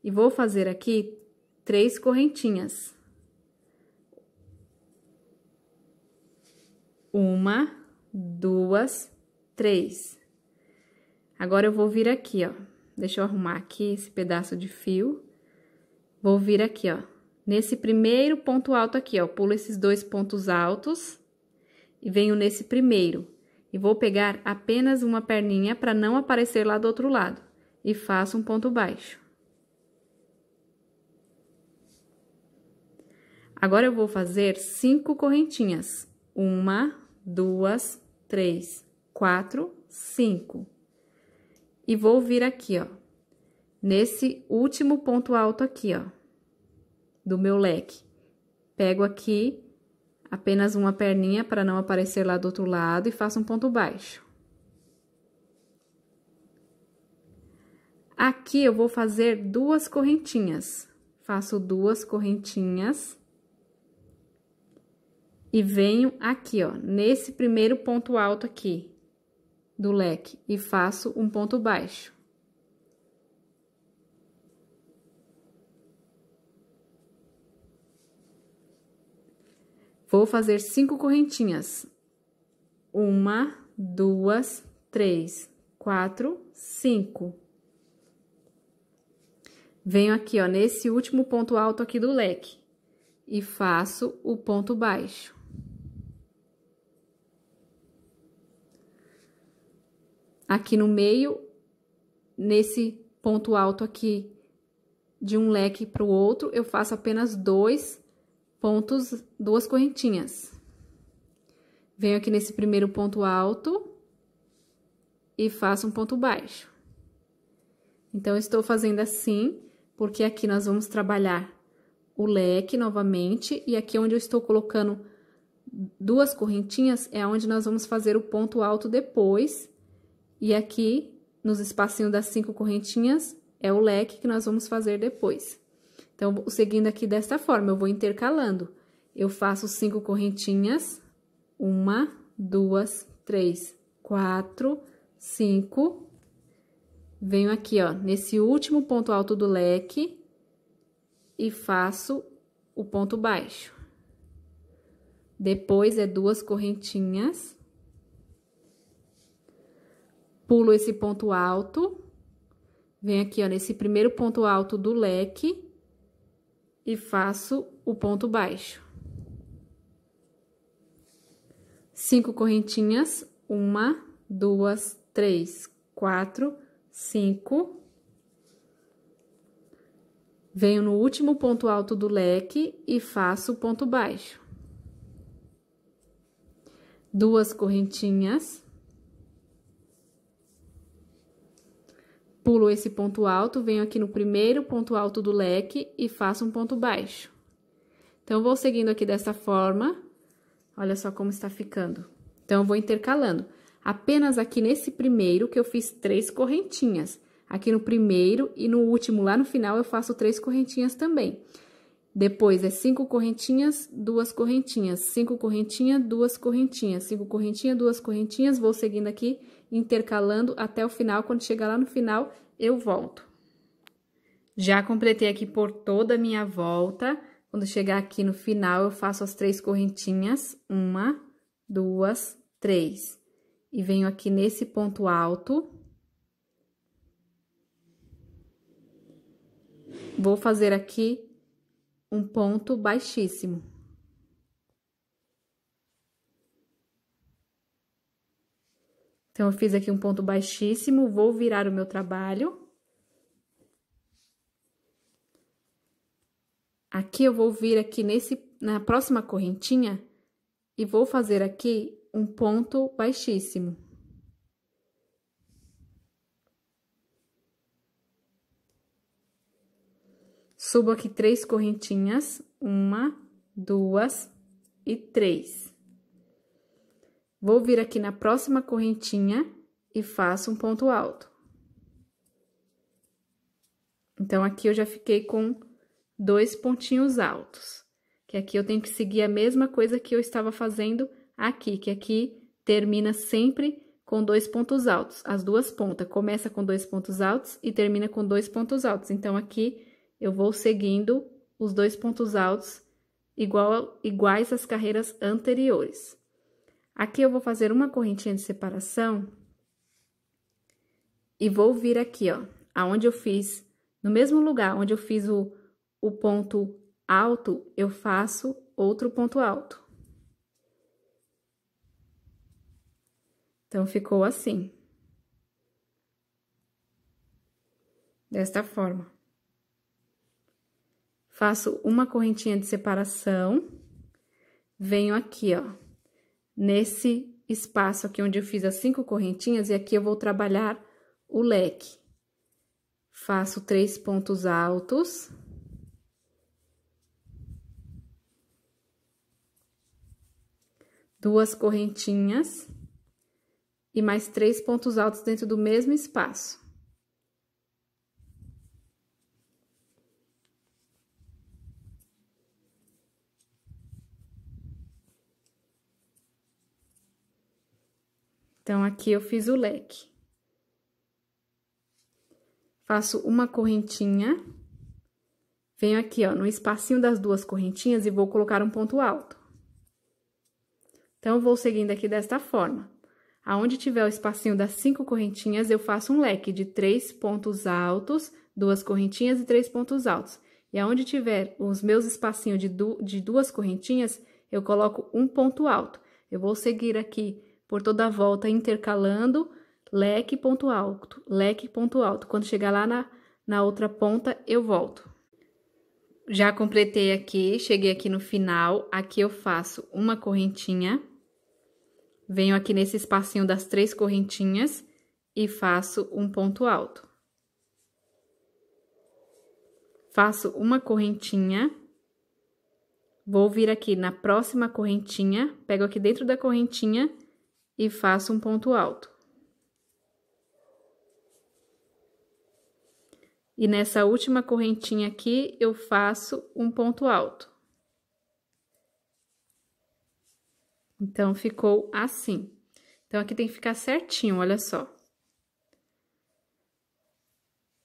e vou fazer aqui três correntinhas. Uma, duas, três. Agora eu vou vir aqui, ó. Deixa eu arrumar aqui esse pedaço de fio. Vou vir aqui, ó. Nesse primeiro ponto alto aqui, ó, pulo esses dois pontos altos e venho nesse primeiro. E vou pegar apenas uma perninha para não aparecer lá do outro lado. E faço um ponto baixo. Agora, eu vou fazer cinco correntinhas. Uma, duas, três, quatro, cinco. E vou vir aqui, ó, nesse último ponto alto aqui, ó do meu leque. Pego aqui apenas uma perninha para não aparecer lá do outro lado e faço um ponto baixo. Aqui eu vou fazer duas correntinhas. Faço duas correntinhas. E venho aqui, ó, nesse primeiro ponto alto aqui do leque e faço um ponto baixo. Vou fazer cinco correntinhas. Uma, duas, três, quatro, cinco. Venho aqui, ó, nesse último ponto alto aqui do leque. E faço o ponto baixo. Aqui no meio, nesse ponto alto aqui de um leque para o outro, eu faço apenas dois pontos, duas correntinhas. Venho aqui nesse primeiro ponto alto e faço um ponto baixo. Então, estou fazendo assim, porque aqui nós vamos trabalhar o leque novamente, e aqui onde eu estou colocando duas correntinhas é onde nós vamos fazer o ponto alto depois, e aqui, nos espacinhos das cinco correntinhas, é o leque que nós vamos fazer depois. Então, seguindo aqui desta forma, eu vou intercalando. Eu faço cinco correntinhas, uma, duas, três, quatro, cinco. Venho aqui, ó, nesse último ponto alto do leque e faço o ponto baixo. Depois é duas correntinhas. Pulo esse ponto alto. Venho aqui, ó, nesse primeiro ponto alto do leque e faço o ponto baixo. Cinco correntinhas, uma, duas, três, quatro, cinco. Venho no último ponto alto do leque e faço o ponto baixo. Duas correntinhas. Pulo esse ponto alto, venho aqui no primeiro ponto alto do leque e faço um ponto baixo. Então, vou seguindo aqui dessa forma. Olha só como está ficando. Então, eu vou intercalando. Apenas aqui nesse primeiro que eu fiz três correntinhas. Aqui no primeiro e no último, lá no final, eu faço três correntinhas também. Depois é cinco correntinhas, duas correntinhas, cinco correntinhas, duas correntinhas, cinco correntinhas, duas correntinhas, vou seguindo aqui intercalando até o final. Quando chegar lá no final, eu volto. Já completei aqui por toda a minha volta. Quando chegar aqui no final, eu faço as três correntinhas. Uma, duas, três. E venho aqui nesse ponto alto. Vou fazer aqui um ponto baixíssimo. Então, eu fiz aqui um ponto baixíssimo, vou virar o meu trabalho. Aqui eu vou vir aqui nesse, na próxima correntinha e vou fazer aqui um ponto baixíssimo. Subo aqui três correntinhas, uma, duas e três. Vou vir aqui na próxima correntinha e faço um ponto alto. Então, aqui eu já fiquei com dois pontinhos altos. Que aqui eu tenho que seguir a mesma coisa que eu estava fazendo aqui, que aqui termina sempre com dois pontos altos, as duas pontas. Começa com dois pontos altos e termina com dois pontos altos. Então, aqui eu vou seguindo os dois pontos altos igual, iguais às carreiras anteriores. Aqui eu vou fazer uma correntinha de separação e vou vir aqui, ó, aonde eu fiz, no mesmo lugar onde eu fiz o, o ponto alto, eu faço outro ponto alto. Então, ficou assim. Desta forma. Faço uma correntinha de separação, venho aqui, ó nesse espaço aqui onde eu fiz as cinco correntinhas, e aqui eu vou trabalhar o leque. Faço três pontos altos. Duas correntinhas e mais três pontos altos dentro do mesmo espaço. Então, aqui eu fiz o leque. Faço uma correntinha. Venho aqui, ó, no espacinho das duas correntinhas e vou colocar um ponto alto. Então, vou seguindo aqui desta forma. Aonde tiver o espacinho das cinco correntinhas, eu faço um leque de três pontos altos, duas correntinhas e três pontos altos. E aonde tiver os meus espacinhos de, du de duas correntinhas, eu coloco um ponto alto. Eu vou seguir aqui por toda a volta, intercalando leque ponto alto, leque ponto alto. Quando chegar lá na, na outra ponta, eu volto. Já completei aqui, cheguei aqui no final, aqui eu faço uma correntinha, venho aqui nesse espacinho das três correntinhas e faço um ponto alto. Faço uma correntinha, vou vir aqui na próxima correntinha, pego aqui dentro da correntinha e faça um ponto alto. E nessa última correntinha aqui, eu faço um ponto alto. Então, ficou assim. Então, aqui tem que ficar certinho, olha só.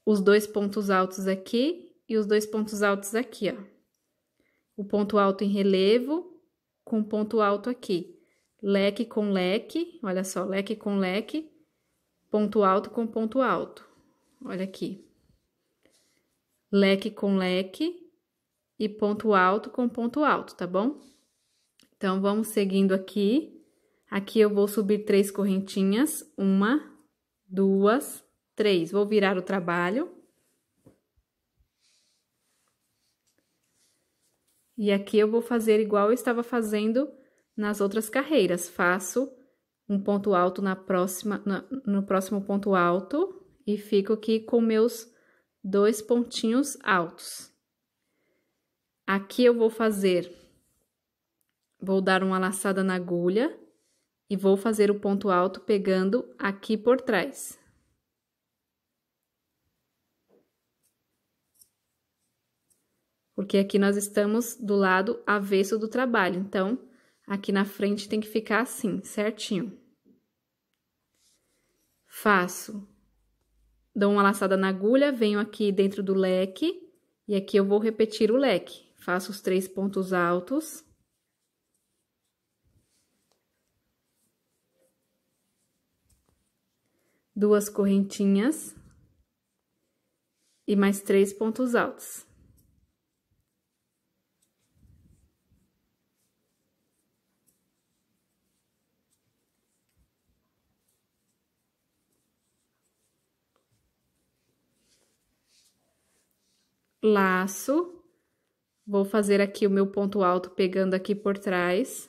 Os dois pontos altos aqui e os dois pontos altos aqui, ó. O ponto alto em relevo com ponto alto aqui leque com leque, olha só, leque com leque, ponto alto com ponto alto. Olha aqui. Leque com leque e ponto alto com ponto alto, tá bom? Então, vamos seguindo aqui. Aqui eu vou subir três correntinhas, uma, duas, três. Vou virar o trabalho. E aqui eu vou fazer igual eu estava fazendo nas outras carreiras. Faço um ponto alto na próxima, na, no próximo ponto alto e fico aqui com meus dois pontinhos altos. Aqui eu vou fazer, vou dar uma laçada na agulha e vou fazer o ponto alto pegando aqui por trás. Porque aqui nós estamos do lado avesso do trabalho, então Aqui na frente tem que ficar assim, certinho. Faço. Dou uma laçada na agulha, venho aqui dentro do leque. E aqui eu vou repetir o leque. Faço os três pontos altos. Duas correntinhas. E mais três pontos altos. laço. Vou fazer aqui o meu ponto alto pegando aqui por trás.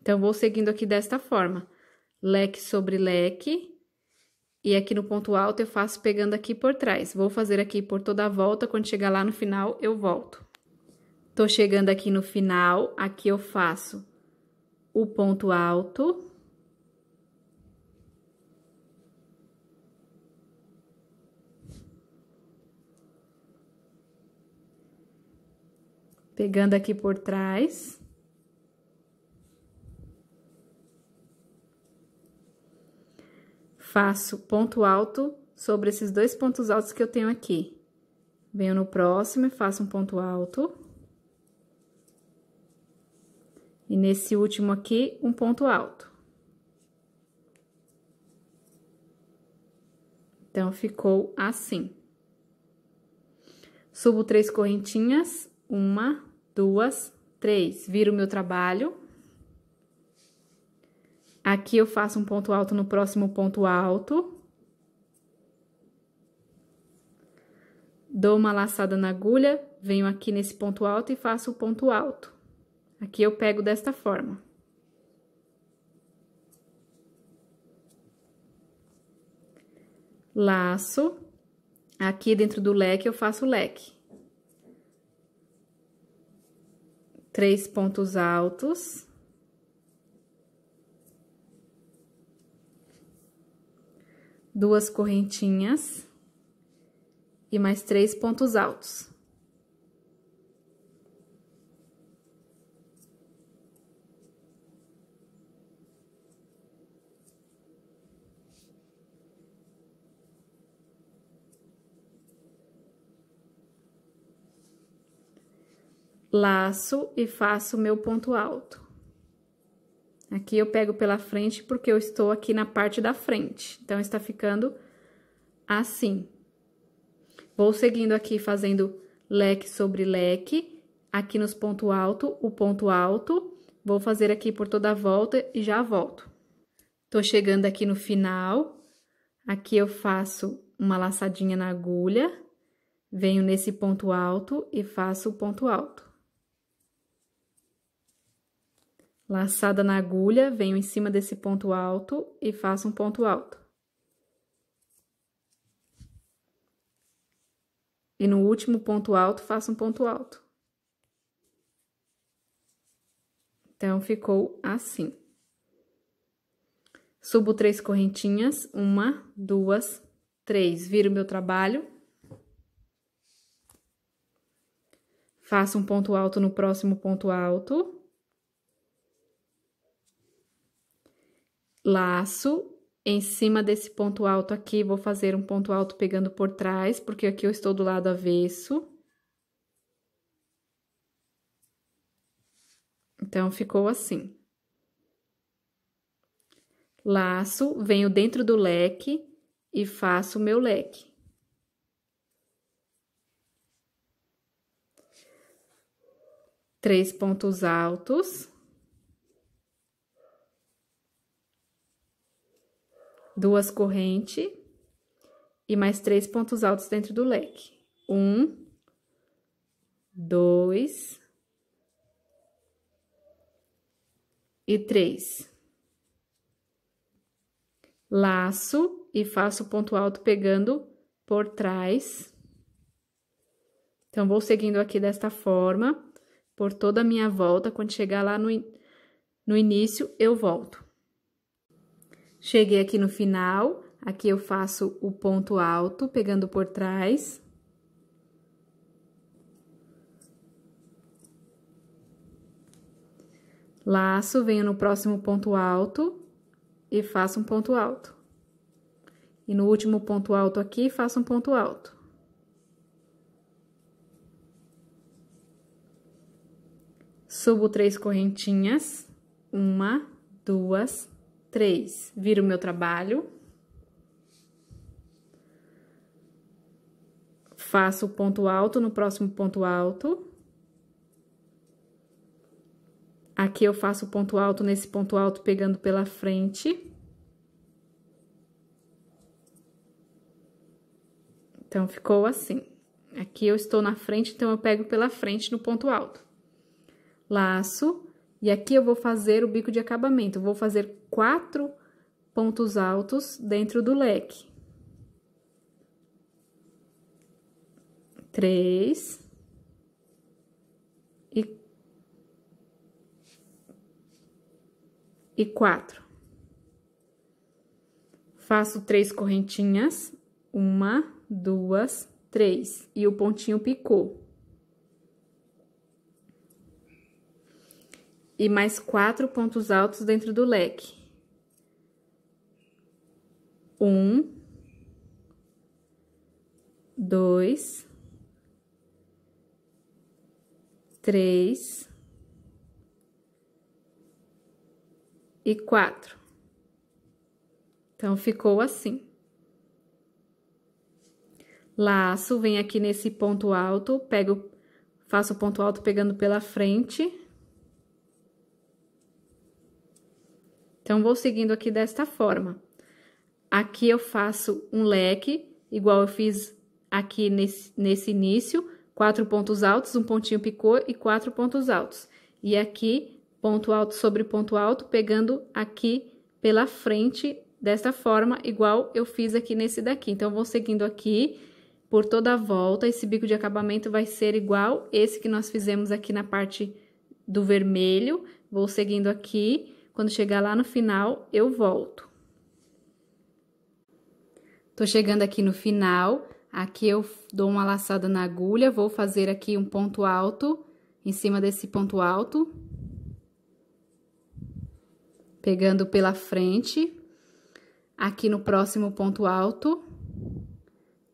Então, vou seguindo aqui desta forma. Leque sobre leque. E aqui no ponto alto eu faço pegando aqui por trás. Vou fazer aqui por toda a volta, quando chegar lá no final eu volto. Tô chegando aqui no final, aqui eu faço o ponto alto Pegando aqui por trás. Faço ponto alto sobre esses dois pontos altos que eu tenho aqui. Venho no próximo e faço um ponto alto. E nesse último aqui, um ponto alto. Então, ficou assim. Subo três correntinhas, uma, duas, três, viro o meu trabalho. Aqui eu faço um ponto alto no próximo ponto alto. Dou uma laçada na agulha, venho aqui nesse ponto alto e faço o ponto alto. Aqui eu pego desta forma. Laço. Aqui dentro do leque eu faço o leque. três pontos altos. Duas correntinhas. E mais três pontos altos. laço e faço o meu ponto alto. Aqui eu pego pela frente porque eu estou aqui na parte da frente. Então, está ficando assim. Vou seguindo aqui fazendo leque sobre leque. Aqui nos ponto alto, o ponto alto. Vou fazer aqui por toda a volta e já volto. Tô chegando aqui no final. Aqui eu faço uma laçadinha na agulha. Venho nesse ponto alto e faço o ponto alto. Laçada na agulha, venho em cima desse ponto alto e faço um ponto alto. E no último ponto alto, faço um ponto alto. Então, ficou assim. Subo três correntinhas, uma, duas, três. Viro meu trabalho. Faço um ponto alto no próximo ponto alto. laço em cima desse ponto alto aqui, vou fazer um ponto alto pegando por trás, porque aqui eu estou do lado avesso. Então, ficou assim. Laço, venho dentro do leque e faço o meu leque. Três pontos altos. duas correntes e mais três pontos altos dentro do leque. Um, dois e três. Laço e faço ponto alto pegando por trás. Então, vou seguindo aqui desta forma, por toda a minha volta. Quando chegar lá no, no início, eu volto. Cheguei aqui no final, aqui eu faço o ponto alto, pegando por trás. Laço, venho no próximo ponto alto e faço um ponto alto. E no último ponto alto aqui, faço um ponto alto. Subo três correntinhas. Uma, duas, Três, viro meu trabalho. Faço o ponto alto no próximo ponto alto. Aqui eu faço o ponto alto nesse ponto alto pegando pela frente. Então, ficou assim. Aqui eu estou na frente, então eu pego pela frente no ponto alto. Laço e aqui eu vou fazer o bico de acabamento, vou fazer quatro pontos altos dentro do leque. Três. E, e quatro. Faço três correntinhas, uma, duas, três, e o pontinho picou. e mais quatro pontos altos dentro do leque. Um, dois, três e quatro. Então, ficou assim. Laço, vem aqui nesse ponto alto, pego, faço o ponto alto pegando pela frente, Então, vou seguindo aqui desta forma. Aqui eu faço um leque, igual eu fiz aqui nesse, nesse início, quatro pontos altos, um pontinho picô e quatro pontos altos. E aqui, ponto alto sobre ponto alto, pegando aqui pela frente desta forma, igual eu fiz aqui nesse daqui. Então, vou seguindo aqui por toda a volta, esse bico de acabamento vai ser igual esse que nós fizemos aqui na parte do vermelho. Vou seguindo aqui quando chegar lá no final, eu volto. Tô chegando aqui no final, aqui eu dou uma laçada na agulha, vou fazer aqui um ponto alto em cima desse ponto alto. Pegando pela frente, aqui no próximo ponto alto,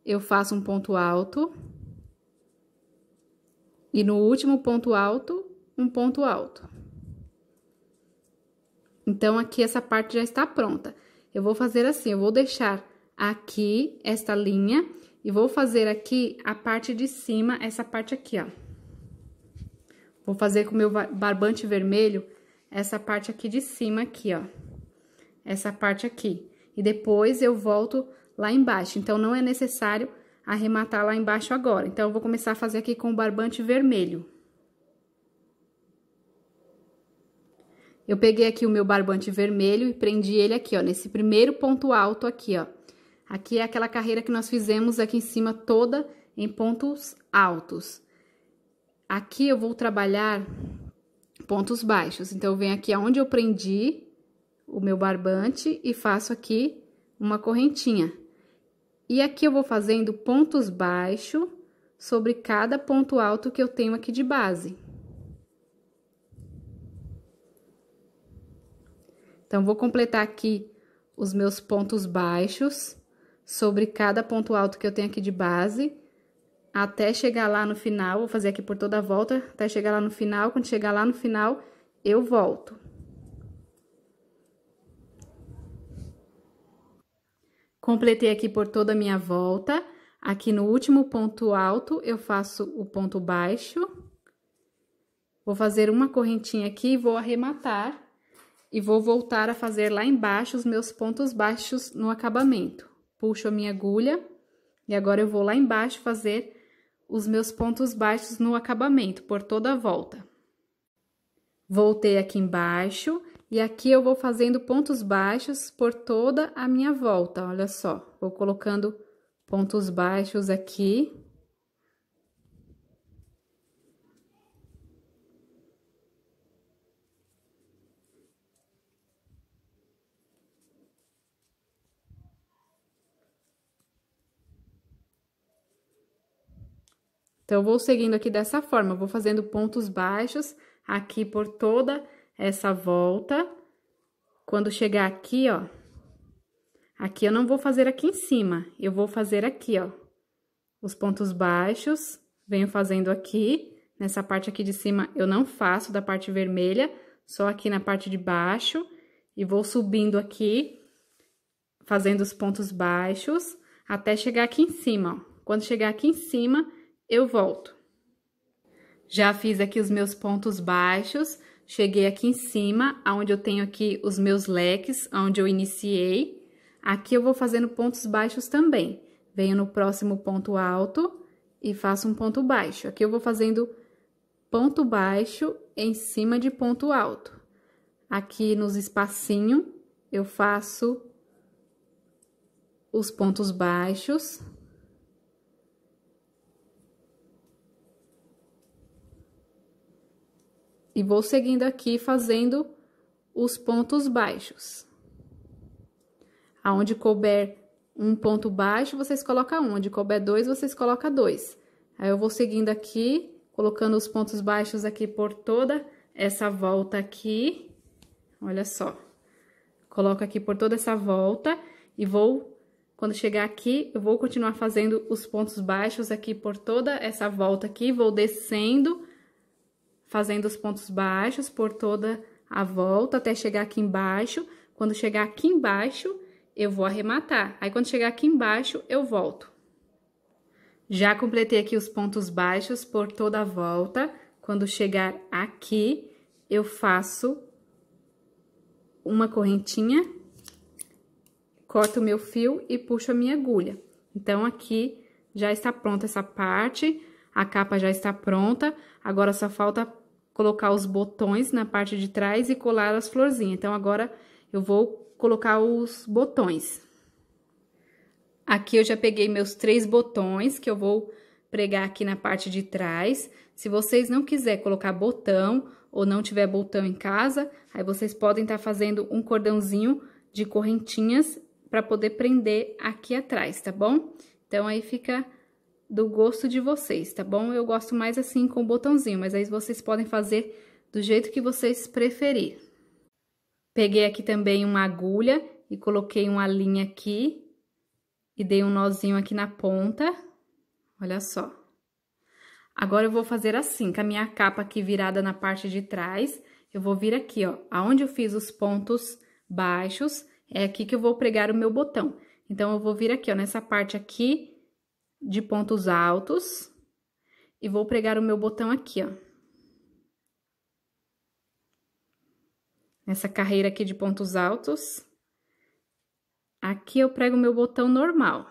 eu faço um ponto alto. E no último ponto alto, um ponto alto. Então, aqui essa parte já está pronta. Eu vou fazer assim, eu vou deixar aqui esta linha e vou fazer aqui a parte de cima, essa parte aqui, ó. Vou fazer com o meu barbante vermelho essa parte aqui de cima aqui, ó. Essa parte aqui. E depois eu volto lá embaixo. Então, não é necessário arrematar lá embaixo agora. Então, eu vou começar a fazer aqui com o barbante vermelho. Eu peguei aqui o meu barbante vermelho e prendi ele aqui, ó, nesse primeiro ponto alto aqui, ó. Aqui é aquela carreira que nós fizemos aqui em cima toda em pontos altos. Aqui eu vou trabalhar pontos baixos. Então, eu venho aqui aonde eu prendi o meu barbante e faço aqui uma correntinha. E aqui eu vou fazendo pontos baixos sobre cada ponto alto que eu tenho aqui de base. Então, vou completar aqui os meus pontos baixos sobre cada ponto alto que eu tenho aqui de base, até chegar lá no final, vou fazer aqui por toda a volta, até chegar lá no final, quando chegar lá no final, eu volto. Completei aqui por toda a minha volta, aqui no último ponto alto, eu faço o ponto baixo, vou fazer uma correntinha aqui e vou arrematar e vou voltar a fazer lá embaixo os meus pontos baixos no acabamento. Puxo a minha agulha e agora eu vou lá embaixo fazer os meus pontos baixos no acabamento, por toda a volta. Voltei aqui embaixo e aqui eu vou fazendo pontos baixos por toda a minha volta, olha só. Vou colocando pontos baixos aqui Então, eu vou seguindo aqui dessa forma, vou fazendo pontos baixos aqui por toda essa volta. Quando chegar aqui, ó, aqui eu não vou fazer aqui em cima, eu vou fazer aqui, ó, os pontos baixos, venho fazendo aqui, nessa parte aqui de cima eu não faço da parte vermelha, só aqui na parte de baixo, e vou subindo aqui, fazendo os pontos baixos, até chegar aqui em cima, ó. Quando chegar aqui em cima, eu volto. Já fiz aqui os meus pontos baixos, cheguei aqui em cima, onde eu tenho aqui os meus leques, onde eu iniciei. Aqui eu vou fazendo pontos baixos também. Venho no próximo ponto alto e faço um ponto baixo. Aqui eu vou fazendo ponto baixo em cima de ponto alto. Aqui nos espacinhos, eu faço os pontos baixos e vou seguindo aqui fazendo os pontos baixos. Aonde couber um ponto baixo, vocês colocam um, onde couber dois, vocês colocam dois. Aí eu vou seguindo aqui, colocando os pontos baixos aqui por toda essa volta aqui. Olha só. Coloco aqui por toda essa volta e vou, quando chegar aqui, eu vou continuar fazendo os pontos baixos aqui por toda essa volta aqui, vou descendo fazendo os pontos baixos por toda a volta até chegar aqui embaixo. Quando chegar aqui embaixo, eu vou arrematar. Aí, quando chegar aqui embaixo, eu volto. Já completei aqui os pontos baixos por toda a volta. Quando chegar aqui, eu faço uma correntinha, corto o meu fio e puxo a minha agulha. Então, aqui já está pronta essa parte, a capa já está pronta. Agora, só falta colocar os botões na parte de trás e colar as florzinhas. Então, agora eu vou colocar os botões. Aqui eu já peguei meus três botões que eu vou pregar aqui na parte de trás. Se vocês não quiser colocar botão ou não tiver botão em casa, aí vocês podem estar tá fazendo um cordãozinho de correntinhas para poder prender aqui atrás, tá bom? Então, aí fica do gosto de vocês, tá bom? Eu gosto mais assim com o botãozinho, mas aí vocês podem fazer do jeito que vocês preferir. Peguei aqui também uma agulha e coloquei uma linha aqui e dei um nozinho aqui na ponta, olha só. Agora eu vou fazer assim, com a minha capa aqui virada na parte de trás, eu vou vir aqui, ó, aonde eu fiz os pontos baixos, é aqui que eu vou pregar o meu botão. Então, eu vou vir aqui, ó, nessa parte aqui, de pontos altos e vou pregar o meu botão aqui, ó. Nessa carreira aqui de pontos altos. Aqui eu prego o meu botão normal.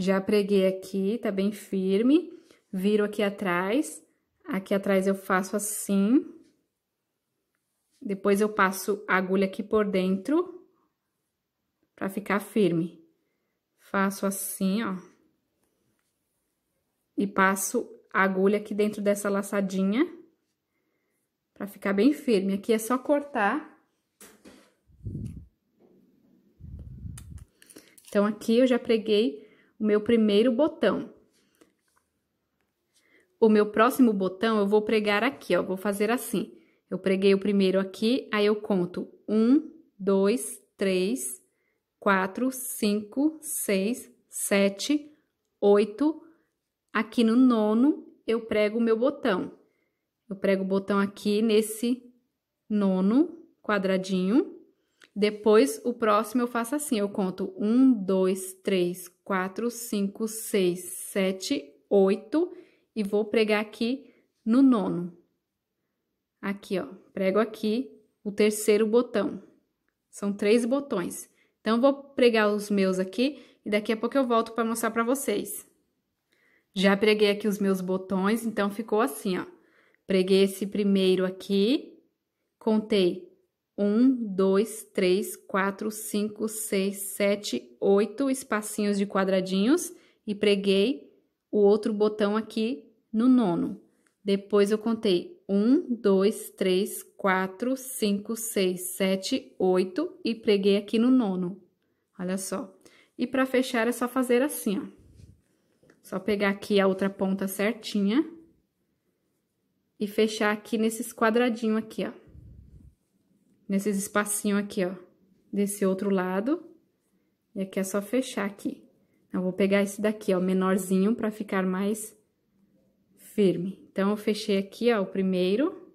Já preguei aqui, tá bem firme. Viro aqui atrás. Aqui atrás eu faço assim. Depois eu passo a agulha aqui por dentro pra ficar firme. Faço assim, ó. E passo a agulha aqui dentro dessa laçadinha pra ficar bem firme. Aqui é só cortar. Então, aqui eu já preguei o meu primeiro botão. O meu próximo botão eu vou pregar aqui, ó, vou fazer assim. Eu preguei o primeiro aqui, aí eu conto um, dois, três, quatro, cinco, seis, sete, oito. Aqui no nono, eu prego o meu botão. Eu prego o botão aqui nesse nono quadradinho. Depois, o próximo eu faço assim, eu conto um, dois, três, quatro, cinco, seis, sete, oito e vou pregar aqui no nono. Aqui, ó, prego aqui o terceiro botão. São três botões. Então, vou pregar os meus aqui e daqui a pouco eu volto para mostrar para vocês. Já preguei aqui os meus botões, então ficou assim, ó. Preguei esse primeiro aqui, contei 1, 2, 3, 4, 5, 6, 7, 8 espacinhos de quadradinhos e preguei o outro botão aqui no nono. Depois eu contei 1, 2, 3, 4, 5, 6, 7, 8 e preguei aqui no nono. Olha só. E para fechar é só fazer assim, ó. Só pegar aqui a outra ponta certinha e fechar aqui nesses quadradinhos aqui, ó nesses espacinhos aqui, ó, desse outro lado. E aqui é só fechar aqui. Eu vou pegar esse daqui, ó, menorzinho, pra ficar mais firme. Então, eu fechei aqui, ó, o primeiro.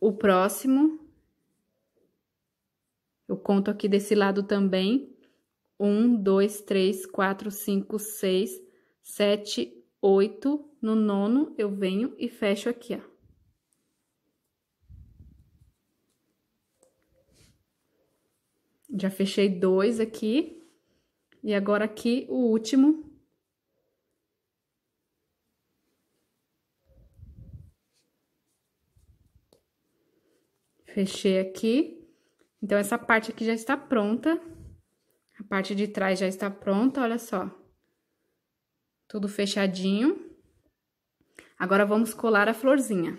O próximo. Eu conto aqui desse lado também. Um, dois, três, quatro, cinco, seis, sete, oito. No nono, eu venho e fecho aqui, ó. Já fechei dois aqui. E agora aqui o último. Fechei aqui. Então, essa parte aqui já está pronta. A parte de trás já está pronta, olha só. Tudo fechadinho. Agora, vamos colar a florzinha.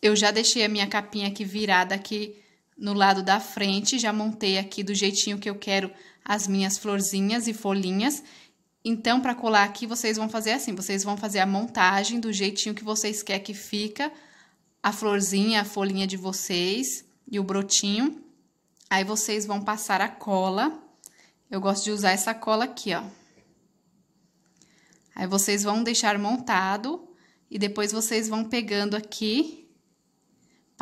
Eu já deixei a minha capinha aqui virada aqui no lado da frente, já montei aqui do jeitinho que eu quero as minhas florzinhas e folhinhas. Então, para colar aqui, vocês vão fazer assim, vocês vão fazer a montagem do jeitinho que vocês querem que fica a florzinha, a folhinha de vocês e o brotinho. Aí, vocês vão passar a cola. Eu gosto de usar essa cola aqui, ó. Aí, vocês vão deixar montado e depois vocês vão pegando aqui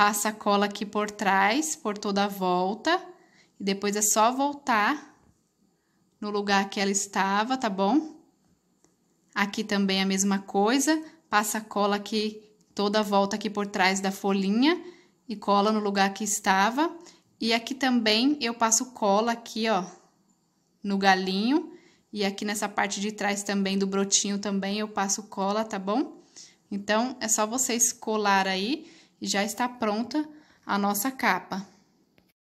passa a cola aqui por trás, por toda a volta, e depois é só voltar no lugar que ela estava, tá bom? Aqui também é a mesma coisa, passa a cola aqui toda a volta aqui por trás da folhinha e cola no lugar que estava. E aqui também eu passo cola aqui, ó, no galinho. E aqui nessa parte de trás também do brotinho também eu passo cola, tá bom? Então, é só vocês colar aí já está pronta a nossa capa.